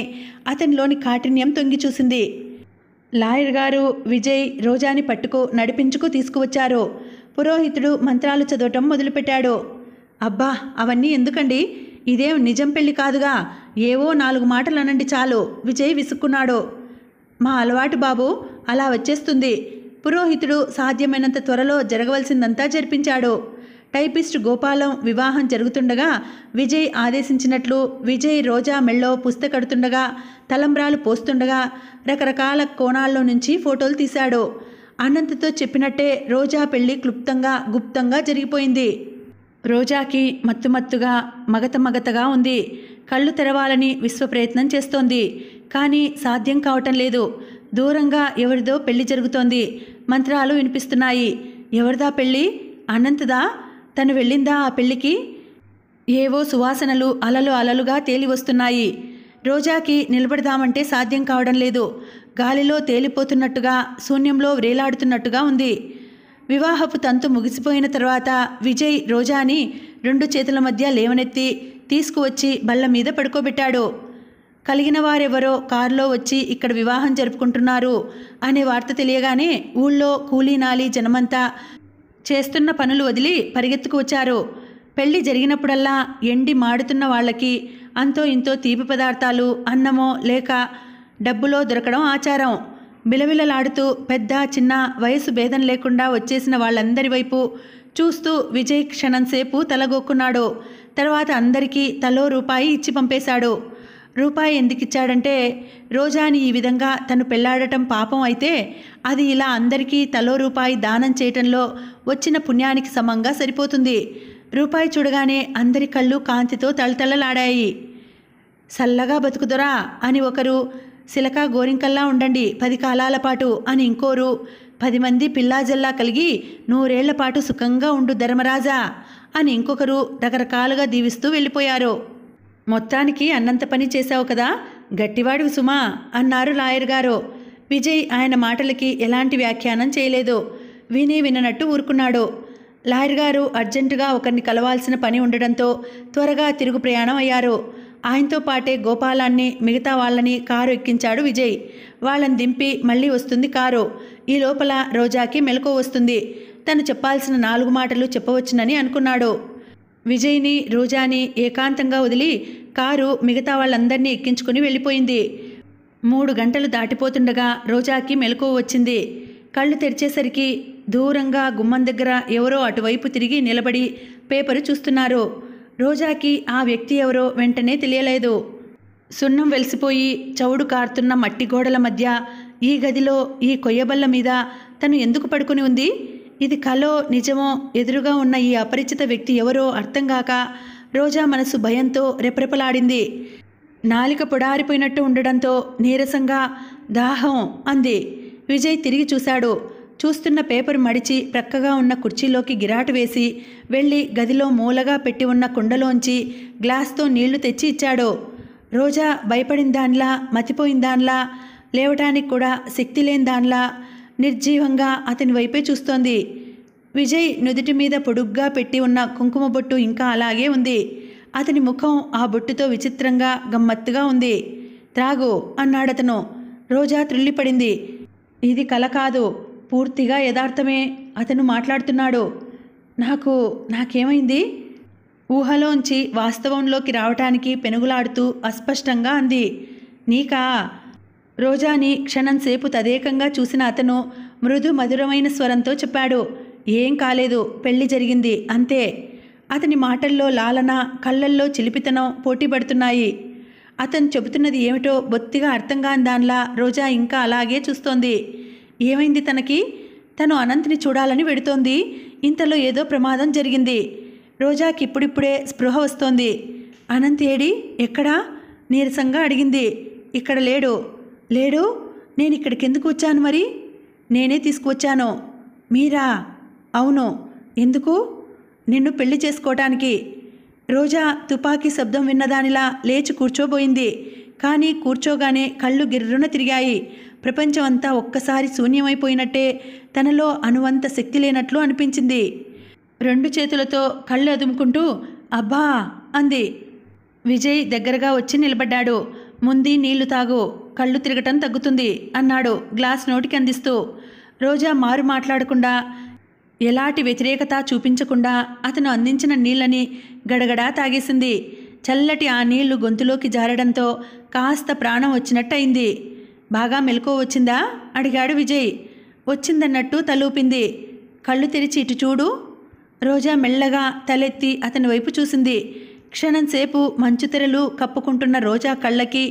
అతనిలోని కాఠిన్యం తొంగి చూసింది లాయర్ గారు విజయ్ రోజాని పట్టుకు నడిపించుకు తీసుకువచ్చారు పురోహితుడు మంత్రాలు చదవటం మొదలుపెట్టాడు అబ్బా అవన్నీ ఎందుకండి ఇదేం నిజం పెళ్లి కాదుగా ఏవో నాలుగు మాటలు అనండి చాలు విజయ్ విసుక్కున్నాడు మా అలవాటు బాబు అలా వచ్చేస్తుంది పురోహితుడు సాధ్యమైనంత త్వరలో జరగవలసిందంతా జరిపించాడు టైపిస్ట్ గోపాలం వివాహం జరుగుతుండగా విజయ్ ఆదేశించినట్లు విజయ్ రోజా మెళ్ళో పుస్తకడుతుండగా తలంబ్రాలు పోస్తుండగా రకరకాల కోణాల్లో నుంచి ఫోటోలు తీశాడు అనంతతో చెప్పినట్టే రోజా పెళ్లి క్లుప్తంగా గుప్తంగా జరిగిపోయింది రోజాకి మత్తుమత్తుగా మగత మగతగా ఉంది కళ్ళు తెరవాలని విశ్వప్రయత్నం చేస్తోంది కానీ సాధ్యం కావటం లేదు దూరంగా ఎవరిదో పెళ్లి జరుగుతోంది మంత్రాలు వినిపిస్తున్నాయి ఎవరిదా పెళ్ళి అనంతదా తను వెళ్ళిందా ఆ పెళ్లికి ఏవో సువాసనలు అలలు అలలుగా తేలి వస్తున్నాయి రోజాకి నిలబడదామంటే సాధ్యం కావడం లేదు గాలిలో తేలిపోతున్నట్టుగా శూన్యంలో వ్రేలాడుతున్నట్టుగా ఉంది వివాహపు తంతు ముగిసిపోయిన తర్వాత విజయ్ రోజాని రెండు చేతుల మధ్య లేవనెత్తి తీసుకువచ్చి బల్ల మీద పడుకోబెట్టాడు కలిగిన వారెవరో కారులో వచ్చి ఇక్కడ వివాహం జరుపుకుంటున్నారు అనే వార్త తెలియగానే ఊళ్ళో కూలీనాలి జనమంతా చేస్తున్న పనులు వదిలి పరిగెత్తుకు వచ్చారు పెళ్లి జరిగినప్పుడల్లా ఎండి మాడుతున్న వాళ్ళకి అంతో ఇంతో తీపి పదార్థాలు అన్నమో లేక డబ్బులో దొరకడం ఆచారం బిలవిలలాడుతూ పెద్ద చిన్న వయసు భేదం లేకుండా వచ్చేసిన వాళ్ళందరి వైపు చూస్తూ విజయ్ క్షణంసేపు తలగొక్కున్నాడు తర్వాత అందరికీ తలో రూపాయి ఇచ్చి పంపేశాడు రూపాయి ఎందుకిచ్చాడంటే రోజాని ఈ విధంగా తను పెళ్లాడటం పాపం అయితే అది ఇలా అందరికీ తలో రూపాయి దానం చేయటంలో వచ్చిన పుణ్యానికి సమంగా సరిపోతుంది రూపాయి చూడగానే అందరి కళ్ళు కాంతితో తళతళలాడాయి సల్లగా బతుకుదరా అని ఒకరు శిలకా గోరింకల్లా ఉండండి పది కాలాల పాటు అని ఇంకోరు పది మంది పిల్లాజల్లా కలిగి నూరేళ్ల పాటు సుఖంగా ఉండు ధర్మరాజా అని ఇంకొకరు రకరకాలుగా దీవిస్తూ వెళ్ళిపోయారు మొత్తానికి అన్నంత పని చేశావు కదా గట్టివాడు సుమా అన్నారు లాయర్ గారు విజయ్ ఆయన మాటలకి ఎలాంటి వ్యాఖ్యానం చేయలేదు విని విననట్టు ఊరుకున్నాడు లాయర్ గారు అర్జెంటుగా ఒకరిని కలవాల్సిన పని ఉండడంతో త్వరగా తిరుగు ప్రయాణం అయ్యారు ఆయనతో పాటే గోపాలాన్ని మిగతా వాళ్ళని కారు ఎక్కించాడు విజయ్ వాళ్ళని దింపి మళ్ళీ వస్తుంది కారు ఈ లోపల రోజాకి మెలకువ వస్తుంది తను చెప్పాల్సిన నాలుగు మాటలు చెప్పవచ్చునని అనుకున్నాడు విజయ్ని రోజాని ఏకాంతంగా వదిలి కారు మిగతా వాళ్ళందరినీ ఎక్కించుకుని వెళ్ళిపోయింది మూడు గంటలు దాటిపోతుండగా రోజాకి మెలకువ వచ్చింది కళ్ళు తెరిచేసరికి దూరంగా గుమ్మం దగ్గర ఎవరో అటువైపు తిరిగి నిలబడి పేపరు చూస్తున్నారు రోజాకి ఆ వ్యక్తి ఎవరో వెంటనే తెలియలేదు సున్నం వెలిసిపోయి చౌడు కారుతున్న మట్టి గోడల మధ్య ఈ గదిలో ఈ కొయ్యబల్ల మీద తను ఎందుకు పడుకుని ఉంది ఇది కలో నిజమో ఎదురుగా ఉన్న ఈ అపరిచిత వ్యక్తి ఎవరో అర్థం కాక రోజా మనసు భయంతో రెపరెపలాడింది నాలిక పొడారిపోయినట్టు ఉండడంతో నీరసంగా దాహం అంది విజయ్ తిరిగి చూశాడు చూస్తున్న పేపర్ మడిచి ప్రక్కగా ఉన్న కుర్చీలోకి గిరాటు వేసి వెళ్ళి గదిలో మూలగా పెట్టి ఉన్న కుండలోంచి గ్లాస్తో నీళ్లు తెచ్చి ఇచ్చాడు రోజా భయపడిన దానిలా మతిపోయిన దానిలా లేవటానికి కూడా శక్తి లేని దానిలా నిర్జీవంగా అతని వైపే చూస్తోంది విజయ్ నుదుటి మీద పొడుగ్గా పెట్టి ఉన్న కుంకుమ బొట్టు ఇంకా అలాగే ఉంది అతని ముఖం ఆ బొట్టుతో విచిత్రంగా గమ్మత్తుగా ఉంది త్రాగు అన్నాడతను రోజా త్రుల్లిపడింది ఇది కల కాదు పూర్తిగా యథార్థమే అతను మాట్లాడుతున్నాడు నాకు నాకేమైంది ఊహలోంచి వాస్తవంలోకి రావటానికి పెనుగులాడుతూ అస్పష్టంగా అంది నీకా రోజాని క్షణంసేపు తదేకంగా చూసిన అతను మృదు మధురమైన స్వరంతో చెప్పాడు ఏం కాలేదు పెళ్లి జరిగింది అంతే అతని మాటల్లో లాలన కళ్ళల్లో చిలిపితనం పోటీ పడుతున్నాయి అతను చెబుతున్నది ఏమిటో బొత్తిగా అర్థం కాని దానిలా రోజా ఇంకా అలాగే చూస్తోంది ఏమైంది తనకి తను అనంత్ని చూడాలని వెడుతోంది ఇంతలో ఏదో ప్రమాదం జరిగింది రోజాకి ఇప్పుడిప్పుడే స్పృహ వస్తోంది అనంత్ ఏడి ఎక్కడా నీరసంగా అడిగింది ఇక్కడ లేడు లేడు నేను ఇక్కడికి ఎందుకు వచ్చాను మరి నేనే తీసుకువచ్చాను మీరా అవును ఎందుకు నిన్ను పెళ్లి చేసుకోవటానికి రోజా తుపాకీ శబ్దం విన్నదానిలా లేచి కూర్చోబోయింది కానీ కూర్చోగానే కళ్ళు గిర్రున తిరిగాయి ప్రపంచమంతా ఒక్కసారి శూన్యమైపోయినట్టే తనలో అనువంత శక్తి లేనట్లు అనిపించింది రెండు చేతులతో కళ్ళు అదుముకుంటూ అబ్బా అంది విజయ్ దగ్గరగా వచ్చి నిలబడ్డాడు ముందు నీళ్లు తాగు కళ్ళు తిరగటం తగ్గుతుంది అన్నాడు గ్లాస్ నోటికి అందిస్తూ రోజా మారు మాట్లాడకుండా ఎలాంటి వ్యతిరేకత చూపించకుండా అతను అందించిన నీళ్ళని గడగడా తాగేసింది చల్లటి ఆ నీళ్లు గొంతులోకి జారడంతో కాస్త ప్రాణం వచ్చినట్టయింది బాగా మెలకువ వచ్చిందా అడిగాడు విజయ్ వచ్చిందన్నట్టు తలూపింది కళ్ళు తెరిచి ఇటు చూడు రోజా మెల్లగా తలెత్తి అతని వైపు చూసింది క్షణంసేపు మంచుతెరలు కప్పుకుంటున్న రోజా కళ్ళకి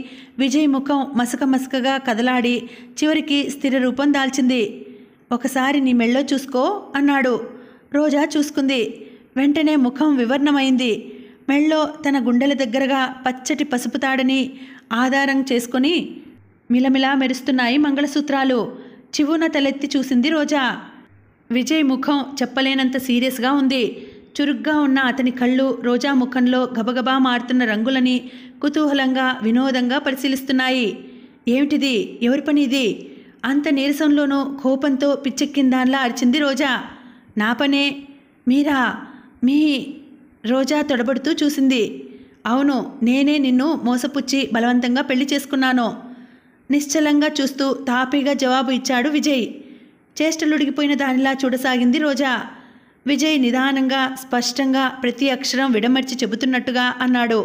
విజయ్ ముఖం మసక మసకగా కదలాడి చివరికి స్థిర రూపం దాల్చింది ఒకసారి నీ మెళ్ళో చూసుకో అన్నాడు రోజా చూసుకుంది వెంటనే ముఖం వివర్ణమైంది మెళ్ళో తన గుండెల దగ్గరగా పచ్చటి పసుపు తాడని ఆధారం చేసుకుని మిలమిలా మెరుస్తున్నాయి మంగళసూత్రాలు చివున తలెత్తి చూసింది రోజా విజయ్ ముఖం చెప్పలేనంత సీరియస్గా ఉంది చురుగ్గా ఉన్న అతని కళ్ళు రోజా ముఖంలో గబగబా మారుతున్న రంగులని కుతూహలంగా వినోదంగా పరిశీలిస్తున్నాయి ఏమిటిది ఎవరి పని ఇది అంత నీరసంలోనూ కోపంతో దానిలా అరిచింది రోజా నా పనే మీరా మీ రోజా తొడబడుతూ చూసింది అవును నేనే నిన్ను మోసపుచ్చి బలవంతంగా పెళ్లి చేసుకున్నాను నిశ్చలంగా చూస్తూ తాపీగా జవాబు ఇచ్చాడు విజయ్ చేష్టలుడిగిపోయిన దానిలా చూడసాగింది రోజా విజయ్ నిదానంగా స్పష్టంగా ప్రతి అక్షరం విడమర్చి చెబుతున్నట్టుగా అన్నాడు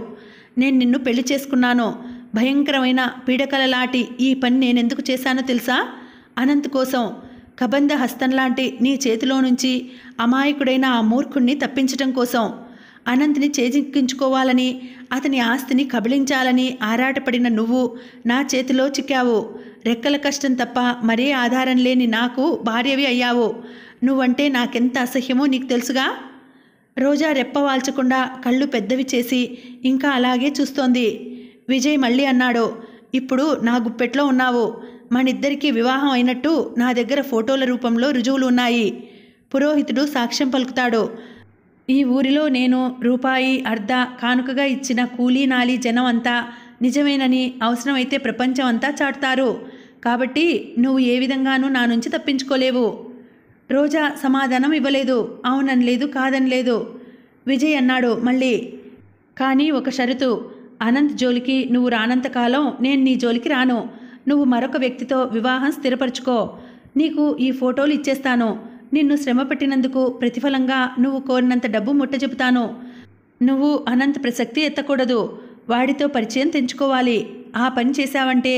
నేను నిన్ను పెళ్లి చేసుకున్నాను భయంకరమైన పీడకలలాంటి ఈ పని నేనెందుకు చేశానో తెలుసా అనంత్ కోసం కబంధ హస్తం లాంటి నీ చేతిలో నుంచి అమాయకుడైన ఆ మూర్ఖుణ్ణి తప్పించటం కోసం అనంత్ని చేజిక్కించుకోవాలని అతని ఆస్తిని కబళించాలని ఆరాటపడిన నువ్వు నా చేతిలో చిక్కావు రెక్కల కష్టం తప్ప మరే ఆధారం లేని నాకు భార్యవి అయ్యావు నువ్వంటే నాకెంత అసహ్యమో నీకు తెలుసుగా రోజా రెప్పవాల్చకుండా కళ్ళు పెద్దవి చేసి ఇంకా అలాగే చూస్తోంది విజయ్ మళ్ళీ అన్నాడు ఇప్పుడు నా గుప్పెట్లో ఉన్నావు మనిద్దరికీ వివాహం అయినట్టు నా దగ్గర ఫోటోల రూపంలో రుజువులు ఉన్నాయి పురోహితుడు సాక్ష్యం పలుకుతాడు ఈ ఊరిలో నేను రూపాయి అర్ధ కానుకగా ఇచ్చిన కూలీ నాలి జనం అంతా నిజమేనని అవసరమైతే ప్రపంచం అంతా చాటుతారు కాబట్టి నువ్వు ఏ విధంగానూ నా నుంచి తప్పించుకోలేవు రోజా సమాధానం ఇవ్వలేదు అవుననలేదు కాదనలేదు విజయ్ అన్నాడు మళ్ళీ కానీ ఒక షరతు అనంత్ జోలికి నువ్వు రానంతకాలం నేను నీ జోలికి రాను నువ్వు మరొక వ్యక్తితో వివాహం స్థిరపరచుకో నీకు ఈ ఫోటోలు ఇచ్చేస్తాను నిన్ను శ్రమ పెట్టినందుకు ప్రతిఫలంగా నువ్వు కోరినంత డబ్బు ముట్ట చెబుతాను నువ్వు అనంత్ ప్రసక్తి ఎత్తకూడదు వాడితో పరిచయం తెంచుకోవాలి ఆ పని చేశావంటే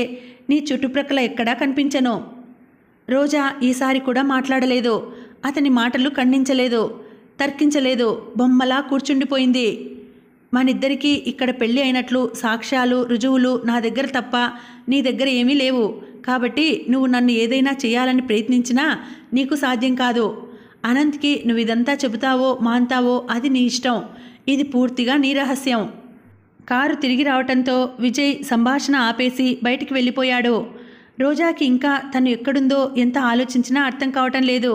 నీ చుట్టుప్రక్కల ఎక్కడా కనిపించను రోజా ఈసారి కూడా మాట్లాడలేదు అతని మాటలు ఖండించలేదు తర్కించలేదు బొమ్మలా కూర్చుండిపోయింది మనిద్దరికీ ఇక్కడ పెళ్ళి అయినట్లు సాక్ష్యాలు రుజువులు నా దగ్గర తప్ప నీ దగ్గర ఏమీ లేవు కాబట్టి నువ్వు నన్ను ఏదైనా చేయాలని ప్రయత్నించినా నీకు సాధ్యం కాదు అనంత్కి నువ్వు ఇదంతా చెబుతావో మాంతావో అది నీ ఇష్టం ఇది పూర్తిగా నీ రహస్యం కారు తిరిగి రావటంతో విజయ్ సంభాషణ ఆపేసి బయటికి వెళ్ళిపోయాడు రోజాకి ఇంకా తను ఎక్కడుందో ఎంత ఆలోచించినా అర్థం కావటం లేదు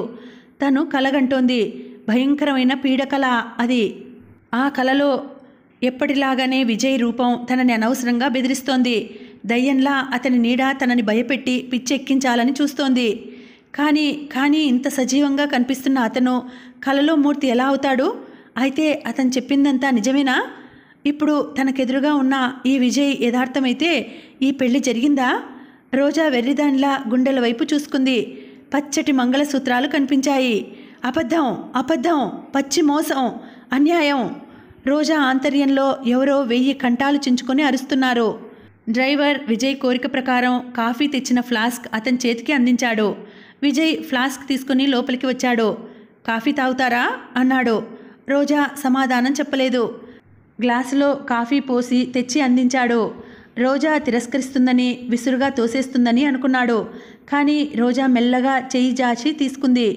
తను కలగంటోంది భయంకరమైన పీడకల అది ఆ కలలో ఎప్పటిలాగానే విజయ్ రూపం తనని అనవసరంగా బెదిరిస్తోంది దయ్యంలా అతని నీడ తనని భయపెట్టి పిచ్చెక్కించాలని చూస్తోంది కానీ కానీ ఇంత సజీవంగా కనిపిస్తున్న అతను కలలో మూర్తి ఎలా అవుతాడు అయితే అతను చెప్పిందంతా నిజమేనా ఇప్పుడు తనకెదురుగా ఉన్న ఈ విజయ్ యథార్థమైతే ఈ పెళ్లి జరిగిందా రోజా వెర్రిదానిలా గుండెల వైపు చూసుకుంది పచ్చటి మంగళసూత్రాలు కనిపించాయి అబద్ధం అబద్ధం పచ్చి మోసం అన్యాయం రోజా ఆంతర్యంలో ఎవరో వెయ్యి కంటాలు చించుకొని అరుస్తున్నారు డ్రైవర్ విజయ్ కోరిక ప్రకారం కాఫీ తెచ్చిన ఫ్లాస్క్ అతని చేతికి అందించాడు విజయ్ ఫ్లాస్క్ తీసుకుని లోపలికి వచ్చాడు కాఫీ తాగుతారా అన్నాడు రోజా సమాధానం చెప్పలేదు గ్లాసులో కాఫీ పోసి తెచ్చి అందించాడు రోజా తిరస్కరిస్తుందని విసురుగా తోసేస్తుందని అనుకున్నాడు కానీ రోజా మెల్లగా చేయి జాచి తీసుకుంది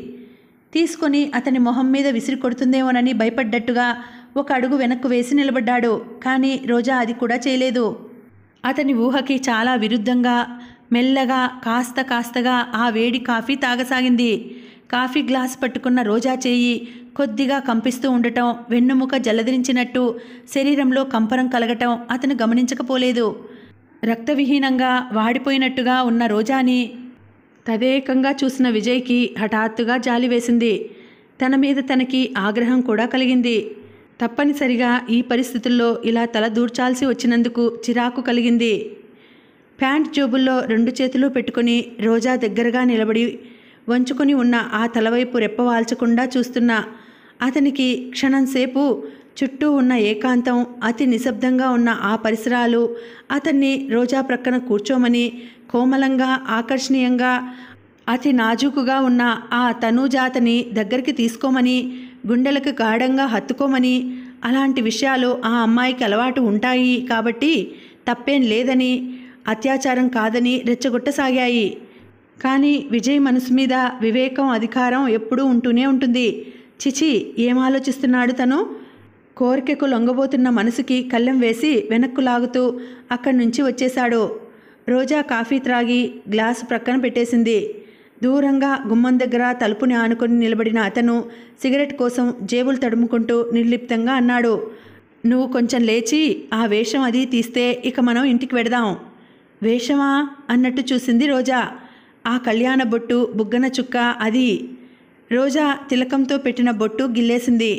తీసుకొని అతని మొహం మీద విసిరి కొడుతుందేమోనని భయపడ్డట్టుగా ఒక అడుగు వెనక్కు వేసి నిలబడ్డాడు కానీ రోజా అది కూడా చేయలేదు అతని ఊహకి చాలా విరుద్ధంగా మెల్లగా కాస్త కాస్తగా ఆ వేడి కాఫీ తాగసాగింది కాఫీ గ్లాస్ పట్టుకున్న రోజా చేయి కొద్దిగా కంపిస్తూ ఉండటం వెన్నుముక జలధరించినట్టు శరీరంలో కంపరం కలగటం అతను గమనించకపోలేదు రక్తవిహీనంగా వాడిపోయినట్టుగా ఉన్న రోజాని తదేకంగా చూసిన విజయ్కి హఠాత్తుగా జాలి వేసింది తన మీద తనకి ఆగ్రహం కూడా కలిగింది తప్పనిసరిగా ఈ పరిస్థితుల్లో ఇలా తల దూర్చాల్సి వచ్చినందుకు చిరాకు కలిగింది ప్యాంట్ జోబుల్లో రెండు చేతులు పెట్టుకుని రోజా దగ్గరగా నిలబడి వంచుకొని ఉన్న ఆ తలవైపు రెప్పవాల్చకుండా చూస్తున్న అతనికి క్షణంసేపు చుట్టూ ఉన్న ఏకాంతం అతి నిశ్శబ్దంగా ఉన్న ఆ పరిసరాలు అతన్ని రోజా ప్రక్కన కూర్చోమని కోమలంగా ఆకర్షణీయంగా అతి నాజూకుగా ఉన్న ఆ తనూజాతని దగ్గరికి తీసుకోమని గుండెలకు గాఢంగా హత్తుకోమని అలాంటి విషయాలు ఆ అమ్మాయికి అలవాటు ఉంటాయి కాబట్టి తప్పేం లేదని అత్యాచారం కాదని రెచ్చగొట్టసాగాయి కానీ విజయ్ మనసు మీద వివేకం అధికారం ఎప్పుడూ ఉంటూనే ఉంటుంది చిచి ఏం ఆలోచిస్తున్నాడు తను కోరికకు లొంగబోతున్న మనసుకి కళ్ళెం వేసి వెనక్కు లాగుతూ అక్కడి నుంచి వచ్చేశాడు రోజా కాఫీ త్రాగి గ్లాసు ప్రక్కన పెట్టేసింది దూరంగా గుమ్మం దగ్గర తలుపుని ఆనుకొని నిలబడిన అతను సిగరెట్ కోసం జేబులు తడుముకుంటూ నిర్లిప్తంగా అన్నాడు నువ్వు కొంచెం లేచి ఆ వేషం అది తీస్తే ఇక మనం ఇంటికి వెడదాం వేషమా అన్నట్టు చూసింది రోజా ఆ కళ్యాణ బొట్టు బుగ్గన చుక్క అది రోజా తిలకంతో పెట్టిన బొట్టు గిల్లేసింది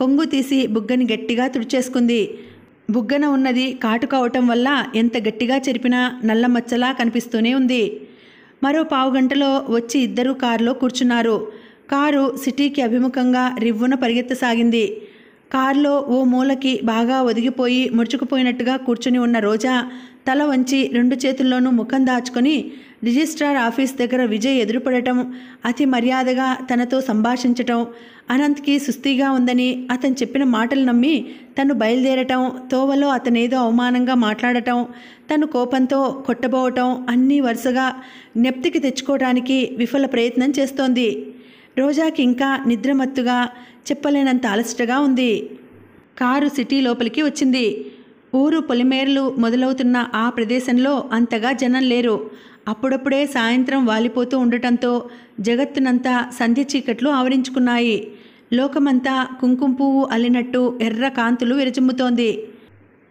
కొంగు తీసి బుగ్గని గట్టిగా తుడిచేసుకుంది బుగ్గన ఉన్నది కాటు కావటం వల్ల ఎంత గట్టిగా చెరిపినా నల్ల మచ్చలా కనిపిస్తూనే ఉంది మరో పావు గంటలో వచ్చి ఇద్దరు కారులో కూర్చున్నారు కారు సిటీకి అభిముఖంగా రివ్వున పరిగెత్తసాగింది కారులో ఓ మూలకి బాగా ఒదిగిపోయి ముడుచుకుపోయినట్టుగా కూర్చుని ఉన్న రోజా తల వంచి రెండు చేతుల్లోనూ ముఖం దాచుకొని రిజిస్ట్రార్ ఆఫీస్ దగ్గర విజయ్ ఎదురుపడటం అతి మర్యాదగా తనతో సంభాషించటం అనంత్కి సుస్థిగా ఉందని అతను చెప్పిన మాటలు నమ్మి తను బయలుదేరటం తోవలో అతనేదో అవమానంగా మాట్లాడటం తను కోపంతో కొట్టబోవటం అన్నీ వరుసగా జ్ఞప్తికి తెచ్చుకోవడానికి విఫల ప్రయత్నం చేస్తోంది రోజాకి ఇంకా నిద్రమత్తుగా చెప్పలేనంత అలసటగా ఉంది కారు సిటీ లోపలికి వచ్చింది ఊరు పొలిమేరలు మొదలవుతున్న ఆ ప్రదేశంలో అంతగా జనం లేరు అప్పుడప్పుడే సాయంత్రం వాలిపోతూ ఉండటంతో జగత్తునంతా సంధ్య చీకట్లు ఆవరించుకున్నాయి లోకమంతా కుంకుమ పువ్వు అల్లినట్టు ఎర్ర కాంతులు విరచిమ్ముతోంది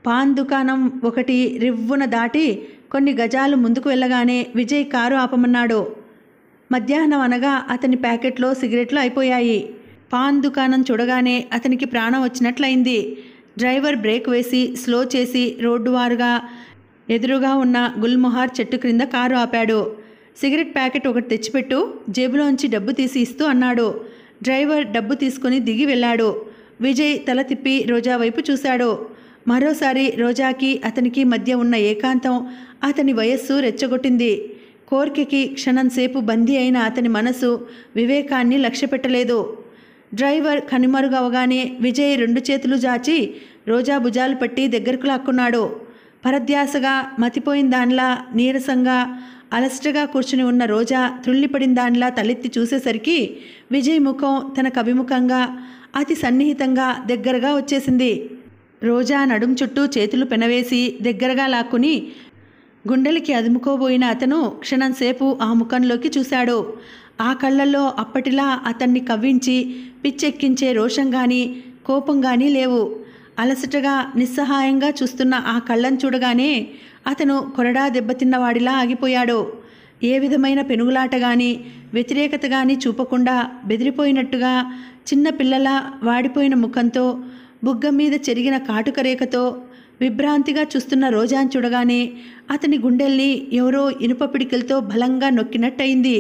పాన్ దుకాణం ఒకటి రివ్వున దాటి కొన్ని గజాలు ముందుకు వెళ్ళగానే విజయ్ కారు ఆపమన్నాడు మధ్యాహ్నం అనగా అతని ప్యాకెట్లో సిగరెట్లు అయిపోయాయి పాన్ దుకాణం చూడగానే అతనికి ప్రాణం వచ్చినట్లయింది డ్రైవర్ బ్రేక్ వేసి స్లో చేసి రోడ్డు వారుగా ఎదురుగా ఉన్న గుల్మొహార్ చెట్టు క్రింద కారు ఆపాడు సిగరెట్ ప్యాకెట్ ఒకటి తెచ్చిపెట్టు జేబులోంచి డబ్బు తీసి ఇస్తూ అన్నాడు డ్రైవర్ డబ్బు తీసుకుని దిగి వెళ్ళాడు విజయ్ తల తిప్పి రోజా వైపు చూశాడు మరోసారి రోజాకి అతనికి మధ్య ఉన్న ఏకాంతం అతని వయస్సు రెచ్చగొట్టింది కోర్కెకి సేపు బందీ అయిన అతని మనసు వివేకాన్ని లక్ష్యపెట్టలేదు డ్రైవర్ కనుమరుగవగానే విజయ్ రెండు చేతులు జాచి రోజా భుజాలు పట్టి దగ్గరకు లాక్కున్నాడు పరధ్యాసగా మతిపోయిన దానిలా నీరసంగా అలసటగా కూర్చుని ఉన్న రోజా త్రుళ్ళిపడిన దానిలా తలెత్తి చూసేసరికి విజయ్ ముఖం తనకు అభిముఖంగా అతి సన్నిహితంగా దగ్గరగా వచ్చేసింది రోజా నడుం చుట్టూ చేతులు పెనవేసి దగ్గరగా లాక్కుని గుండెలకి అదుముకోబోయిన అతను క్షణంసేపు ఆ ముఖంలోకి చూశాడు ఆ కళ్ళల్లో అప్పటిలా అతన్ని కవ్వించి పిచ్చెక్కించే రోషం కానీ కోపం కానీ లేవు అలసటగా నిస్సహాయంగా చూస్తున్న ఆ కళ్ళను చూడగానే అతను కొరడా దెబ్బతిన్నవాడిలా ఆగిపోయాడు ఏ విధమైన పెనుగులాట కానీ వ్యతిరేకత కానీ చూపకుండా బెదిరిపోయినట్టుగా చిన్న పిల్లల వాడిపోయిన ముఖంతో బుగ్గ మీద చెరిగిన కాటుక రేఖతో విభ్రాంతిగా చూస్తున్న రోజాన్ చూడగానే అతని గుండెల్ని ఎవరో ఇనుప పిడికలతో బలంగా నొక్కినట్టయింది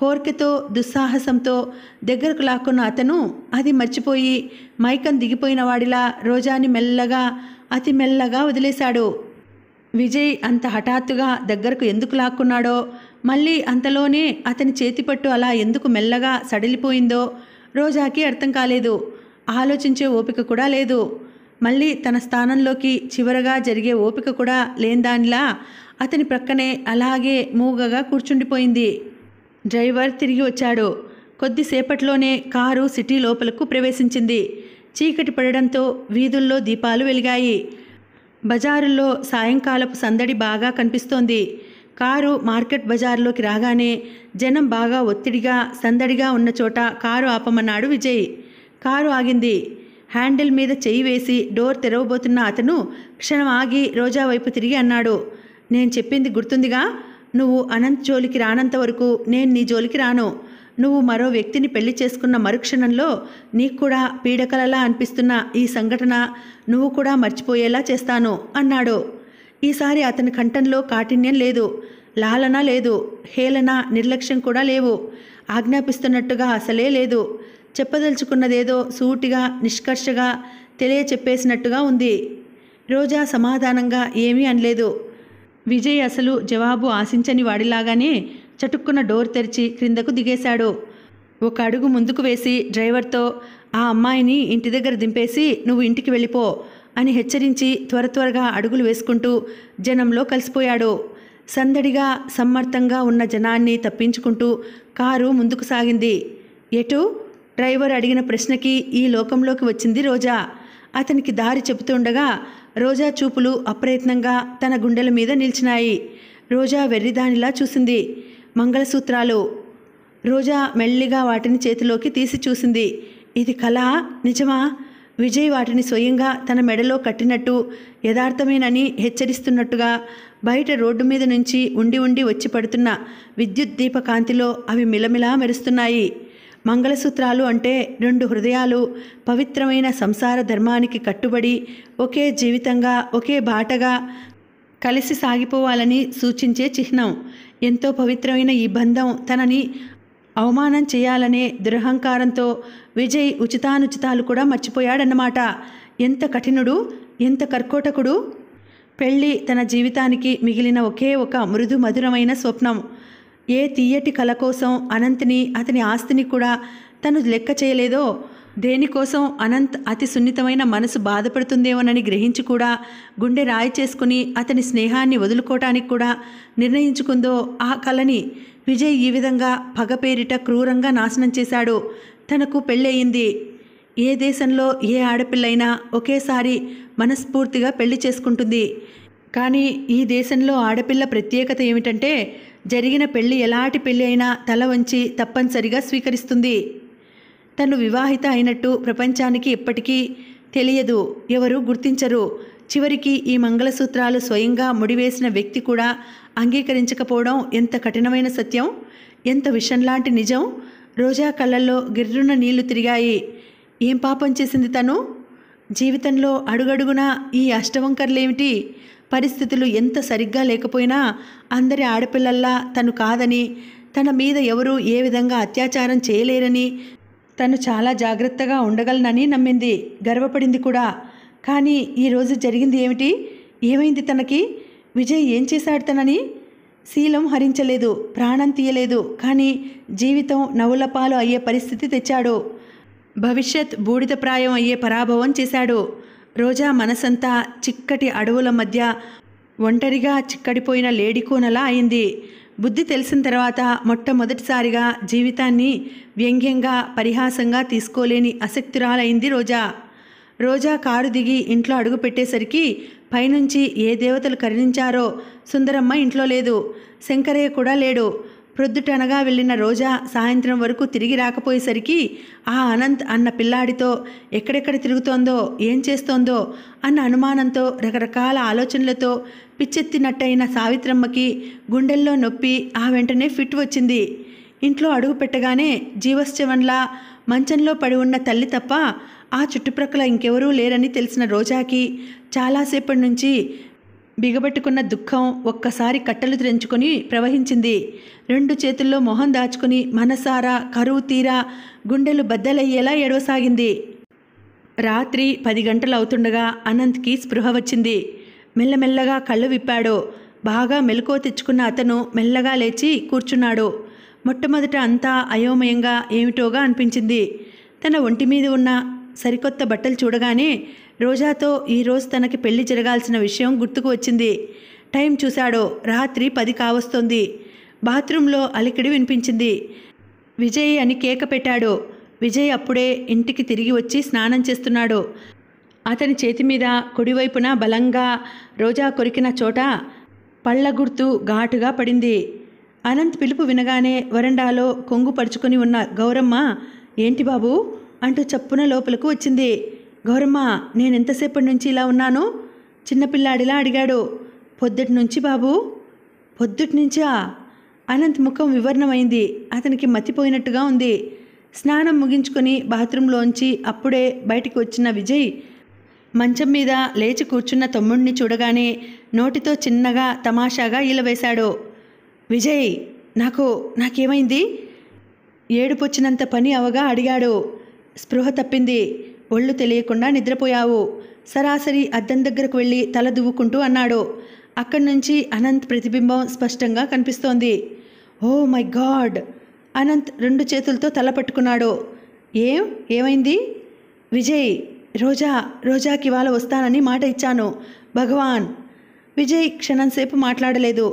కోరికతో దుస్సాహసంతో దగ్గరకు లాక్కున్న అతను అది మర్చిపోయి మైకం దిగిపోయిన వాడిలా రోజాని మెల్లగా అతి మెల్లగా వదిలేశాడు విజయ్ అంత హఠాత్తుగా దగ్గరకు ఎందుకు లాక్కున్నాడో మళ్ళీ అంతలోనే అతని చేతిపట్టు అలా ఎందుకు మెల్లగా సడిలిపోయిందో రోజాకి అర్థం కాలేదు ఆలోచించే ఓపిక కూడా లేదు మళ్ళీ తన స్థానంలోకి చివరగా జరిగే ఓపిక కూడా లేని దానిలా అతని ప్రక్కనే అలాగే మూగగా కూర్చుండిపోయింది డ్రైవర్ తిరిగి వచ్చాడు కొద్దిసేపట్లోనే కారు సిటీ లోపలకు ప్రవేశించింది చీకటి పడడంతో వీధుల్లో దీపాలు వెలిగాయి బజారుల్లో సాయంకాలపు సందడి బాగా కనిపిస్తోంది కారు మార్కెట్ బజార్లోకి రాగానే జనం బాగా ఒత్తిడిగా సందడిగా ఉన్న చోట కారు ఆపమన్నాడు విజయ్ కారు ఆగింది హ్యాండిల్ మీద చెయ్యి వేసి డోర్ తెరవబోతున్న అతను క్షణం ఆగి రోజా వైపు తిరిగి అన్నాడు నేను చెప్పింది గుర్తుందిగా నువ్వు అనంత్ జోలికి రానంత వరకు నేను నీ జోలికి రాను నువ్వు మరో వ్యక్తిని పెళ్లి చేసుకున్న మరుక్షణంలో నీకు కూడా పీడకలలా అనిపిస్తున్న ఈ సంఘటన నువ్వు కూడా మర్చిపోయేలా చేస్తాను అన్నాడు ఈసారి అతని కంఠంలో కాఠిన్యం లేదు లాలన లేదు హేళన నిర్లక్ష్యం కూడా లేవు ఆజ్ఞాపిస్తున్నట్టుగా అసలే లేదు చెప్పదలుచుకున్నదేదో సూటిగా నిష్కర్షగా తెలియచెప్పేసినట్టుగా ఉంది రోజా సమాధానంగా ఏమీ అనలేదు విజయ్ అసలు జవాబు ఆశించని వాడిలాగానే చటుక్కున డోర్ తెరిచి క్రిందకు దిగేశాడు ఒక అడుగు ముందుకు వేసి డ్రైవర్తో ఆ అమ్మాయిని ఇంటి దగ్గర దింపేసి నువ్వు ఇంటికి వెళ్ళిపో అని హెచ్చరించి త్వర త్వరగా అడుగులు వేసుకుంటూ జనంలో కలిసిపోయాడు సందడిగా సమ్మర్థంగా ఉన్న జనాన్ని తప్పించుకుంటూ కారు ముందుకు సాగింది ఎటు డ్రైవర్ అడిగిన ప్రశ్నకి ఈ లోకంలోకి వచ్చింది రోజా అతనికి దారి చెబుతుండగా రోజా చూపులు అప్రయత్నంగా తన గుండెల మీద నిలిచినాయి రోజా వెర్రిదానిలా చూసింది మంగళసూత్రాలు రోజా మెల్లిగా వాటిని చేతిలోకి తీసి చూసింది ఇది కళ నిజమా విజయ్ వాటిని స్వయంగా తన మెడలో కట్టినట్టు యథార్థమేనని హెచ్చరిస్తున్నట్టుగా బయట రోడ్డు మీద నుంచి ఉండి ఉండి వచ్చి పడుతున్న విద్యుత్ దీప కాంతిలో అవి మిలమిలా మెరుస్తున్నాయి మంగళసూత్రాలు అంటే రెండు హృదయాలు పవిత్రమైన సంసార ధర్మానికి కట్టుబడి ఒకే జీవితంగా ఒకే బాటగా కలిసి సాగిపోవాలని సూచించే చిహ్నం ఎంతో పవిత్రమైన ఈ బంధం తనని అవమానం చేయాలనే దురహంకారంతో విజయ్ ఉచితానుచితాలు కూడా మర్చిపోయాడన్నమాట ఎంత కఠినుడు ఎంత కర్కోటకుడు పెళ్ళి తన జీవితానికి మిగిలిన ఒకే ఒక మృదు మధురమైన స్వప్నం ఏ తీయటి కల కోసం అనంత్ని అతని ఆస్తిని కూడా తను లెక్క చేయలేదో దేనికోసం అనంత్ అతి సున్నితమైన మనసు బాధపడుతుందేమోనని గ్రహించి కూడా గుండె రాయి చేసుకుని అతని స్నేహాన్ని వదులుకోవటానికి కూడా నిర్ణయించుకుందో ఆ కళని విజయ్ ఈ విధంగా పగపేరిట క్రూరంగా నాశనం చేశాడు తనకు పెళ్ళయింది ఏ దేశంలో ఏ ఆడపిల్లైనా ఒకేసారి మనస్ఫూర్తిగా పెళ్లి చేసుకుంటుంది కానీ ఈ దేశంలో ఆడపిల్ల ప్రత్యేకత ఏమిటంటే జరిగిన పెళ్లి ఎలాంటి పెళ్లి అయినా తల వంచి తప్పనిసరిగా స్వీకరిస్తుంది తను వివాహిత అయినట్టు ప్రపంచానికి ఎప్పటికీ తెలియదు ఎవరు గుర్తించరు చివరికి ఈ మంగళసూత్రాలు స్వయంగా ముడివేసిన వ్యక్తి కూడా అంగీకరించకపోవడం ఎంత కఠినమైన సత్యం ఎంత విషంలాంటి నిజం రోజా కళ్ళల్లో గిర్రున్న నీళ్లు తిరిగాయి ఏం పాపం చేసింది తను జీవితంలో అడుగడుగునా ఈ అష్టవంకర్లేమిటి పరిస్థితులు ఎంత సరిగ్గా లేకపోయినా అందరి ఆడపిల్లల్లా తను కాదని తన మీద ఎవరూ ఏ విధంగా అత్యాచారం చేయలేరని తను చాలా జాగ్రత్తగా ఉండగలనని నమ్మింది గర్వపడింది కూడా కానీ ఈరోజు జరిగింది ఏమిటి ఏమైంది తనకి విజయ్ ఏం చేశాడు తనని శీలం హరించలేదు ప్రాణం తీయలేదు కానీ జీవితం నవ్వులపాలు అయ్యే పరిస్థితి తెచ్చాడు భవిష్యత్ బూడిదప్రాయం అయ్యే పరాభవం చేశాడు రోజా మనసంతా చిక్కటి అడవుల మధ్య ఒంటరిగా చిక్కడిపోయిన లేడికోనలా అయింది బుద్ధి తెలిసిన తర్వాత మొట్టమొదటిసారిగా జీవితాన్ని వ్యంగ్యంగా పరిహాసంగా తీసుకోలేని ఆసక్తిరాలైంది రోజా రోజా కారు దిగి ఇంట్లో అడుగు పెట్టేసరికి పైనుంచి ఏ దేవతలు కరుణించారో సుందరమ్మ ఇంట్లో లేదు శంకరయ్య కూడా లేడు ప్రొద్దుటనగా వెళ్ళిన రోజా సాయంత్రం వరకు తిరిగి రాకపోయేసరికి ఆ అనంత్ అన్న పిల్లాడితో ఎక్కడెక్కడ తిరుగుతోందో ఏం చేస్తోందో అన్న అనుమానంతో రకరకాల ఆలోచనలతో పిచ్చెత్తినట్టయిన సావిత్రమ్మకి గుండెల్లో నొప్పి ఆ వెంటనే ఫిట్ వచ్చింది ఇంట్లో అడుగు పెట్టగానే జీవశ్చవన్లా మంచంలో పడి ఉన్న తల్లి తప్ప ఆ చుట్టుప్రక్కల ఇంకెవరూ లేరని తెలిసిన రోజాకి చాలాసేపటి నుంచి బిగబెట్టుకున్న దుఃఖం ఒక్కసారి కట్టలు తెంచుకొని ప్రవహించింది రెండు చేతుల్లో మొహం దాచుకుని మనసారా కరువు తీరా గుండెలు బద్దలయ్యేలా ఎడవసాగింది రాత్రి పది గంటలు అవుతుండగా అనంత్కి స్పృహ వచ్చింది మెల్లమెల్లగా కళ్ళు విప్పాడు బాగా మెలకువ తెచ్చుకున్న అతను మెల్లగా లేచి కూర్చున్నాడు మొట్టమొదట అంతా అయోమయంగా ఏమిటోగా అనిపించింది తన ఒంటి మీద ఉన్న సరికొత్త బట్టలు చూడగానే రోజాతో ఈరోజు తనకి పెళ్లి జరగాల్సిన విషయం గుర్తుకు వచ్చింది టైం చూశాడో రాత్రి పది కావస్తోంది బాత్రూంలో అలికిడి వినిపించింది విజయ్ అని కేక పెట్టాడు విజయ్ అప్పుడే ఇంటికి తిరిగి వచ్చి స్నానం చేస్తున్నాడు అతని చేతి మీద కుడివైపున బలంగా రోజా కొరికిన చోట పళ్ళ గుర్తు ఘాటుగా పడింది అనంత్ పిలుపు వినగానే వరండాలో కొంగు పరుచుకొని ఉన్న గౌరమ్మ ఏంటి బాబు అంటూ చప్పున లోపలకు వచ్చింది గౌరమ్మ నేను ఎంతసేపటి నుంచి ఇలా ఉన్నాను చిన్నపిల్లాడిలా అడిగాడు పొద్దుటి నుంచి బాబు పొద్దుటి నుంచా అనంత్ ముఖం వివరణమైంది అతనికి మతిపోయినట్టుగా ఉంది స్నానం ముగించుకొని బాత్రూంలోంచి అప్పుడే బయటికి వచ్చిన విజయ్ మంచం మీద లేచి కూర్చున్న తమ్ముడిని చూడగానే నోటితో చిన్నగా తమాషాగా ఈలవేశాడు విజయ్ నాకు నాకేమైంది ఏడుపొచ్చినంత పని అవగా అడిగాడు స్పృహ తప్పింది ఒళ్ళు తెలియకుండా నిద్రపోయావు సరాసరి అద్దం దగ్గరకు వెళ్ళి తల దువ్వుకుంటూ అన్నాడు అక్కడి నుంచి అనంత్ ప్రతిబింబం స్పష్టంగా కనిపిస్తోంది ఓ మై గాడ్ అనంత్ రెండు చేతులతో తల పట్టుకున్నాడు ఏం ఏమైంది విజయ్ రోజా రోజాకి ఇవాళ వస్తానని మాట ఇచ్చాను భగవాన్ విజయ్ క్షణంసేపు మాట్లాడలేదు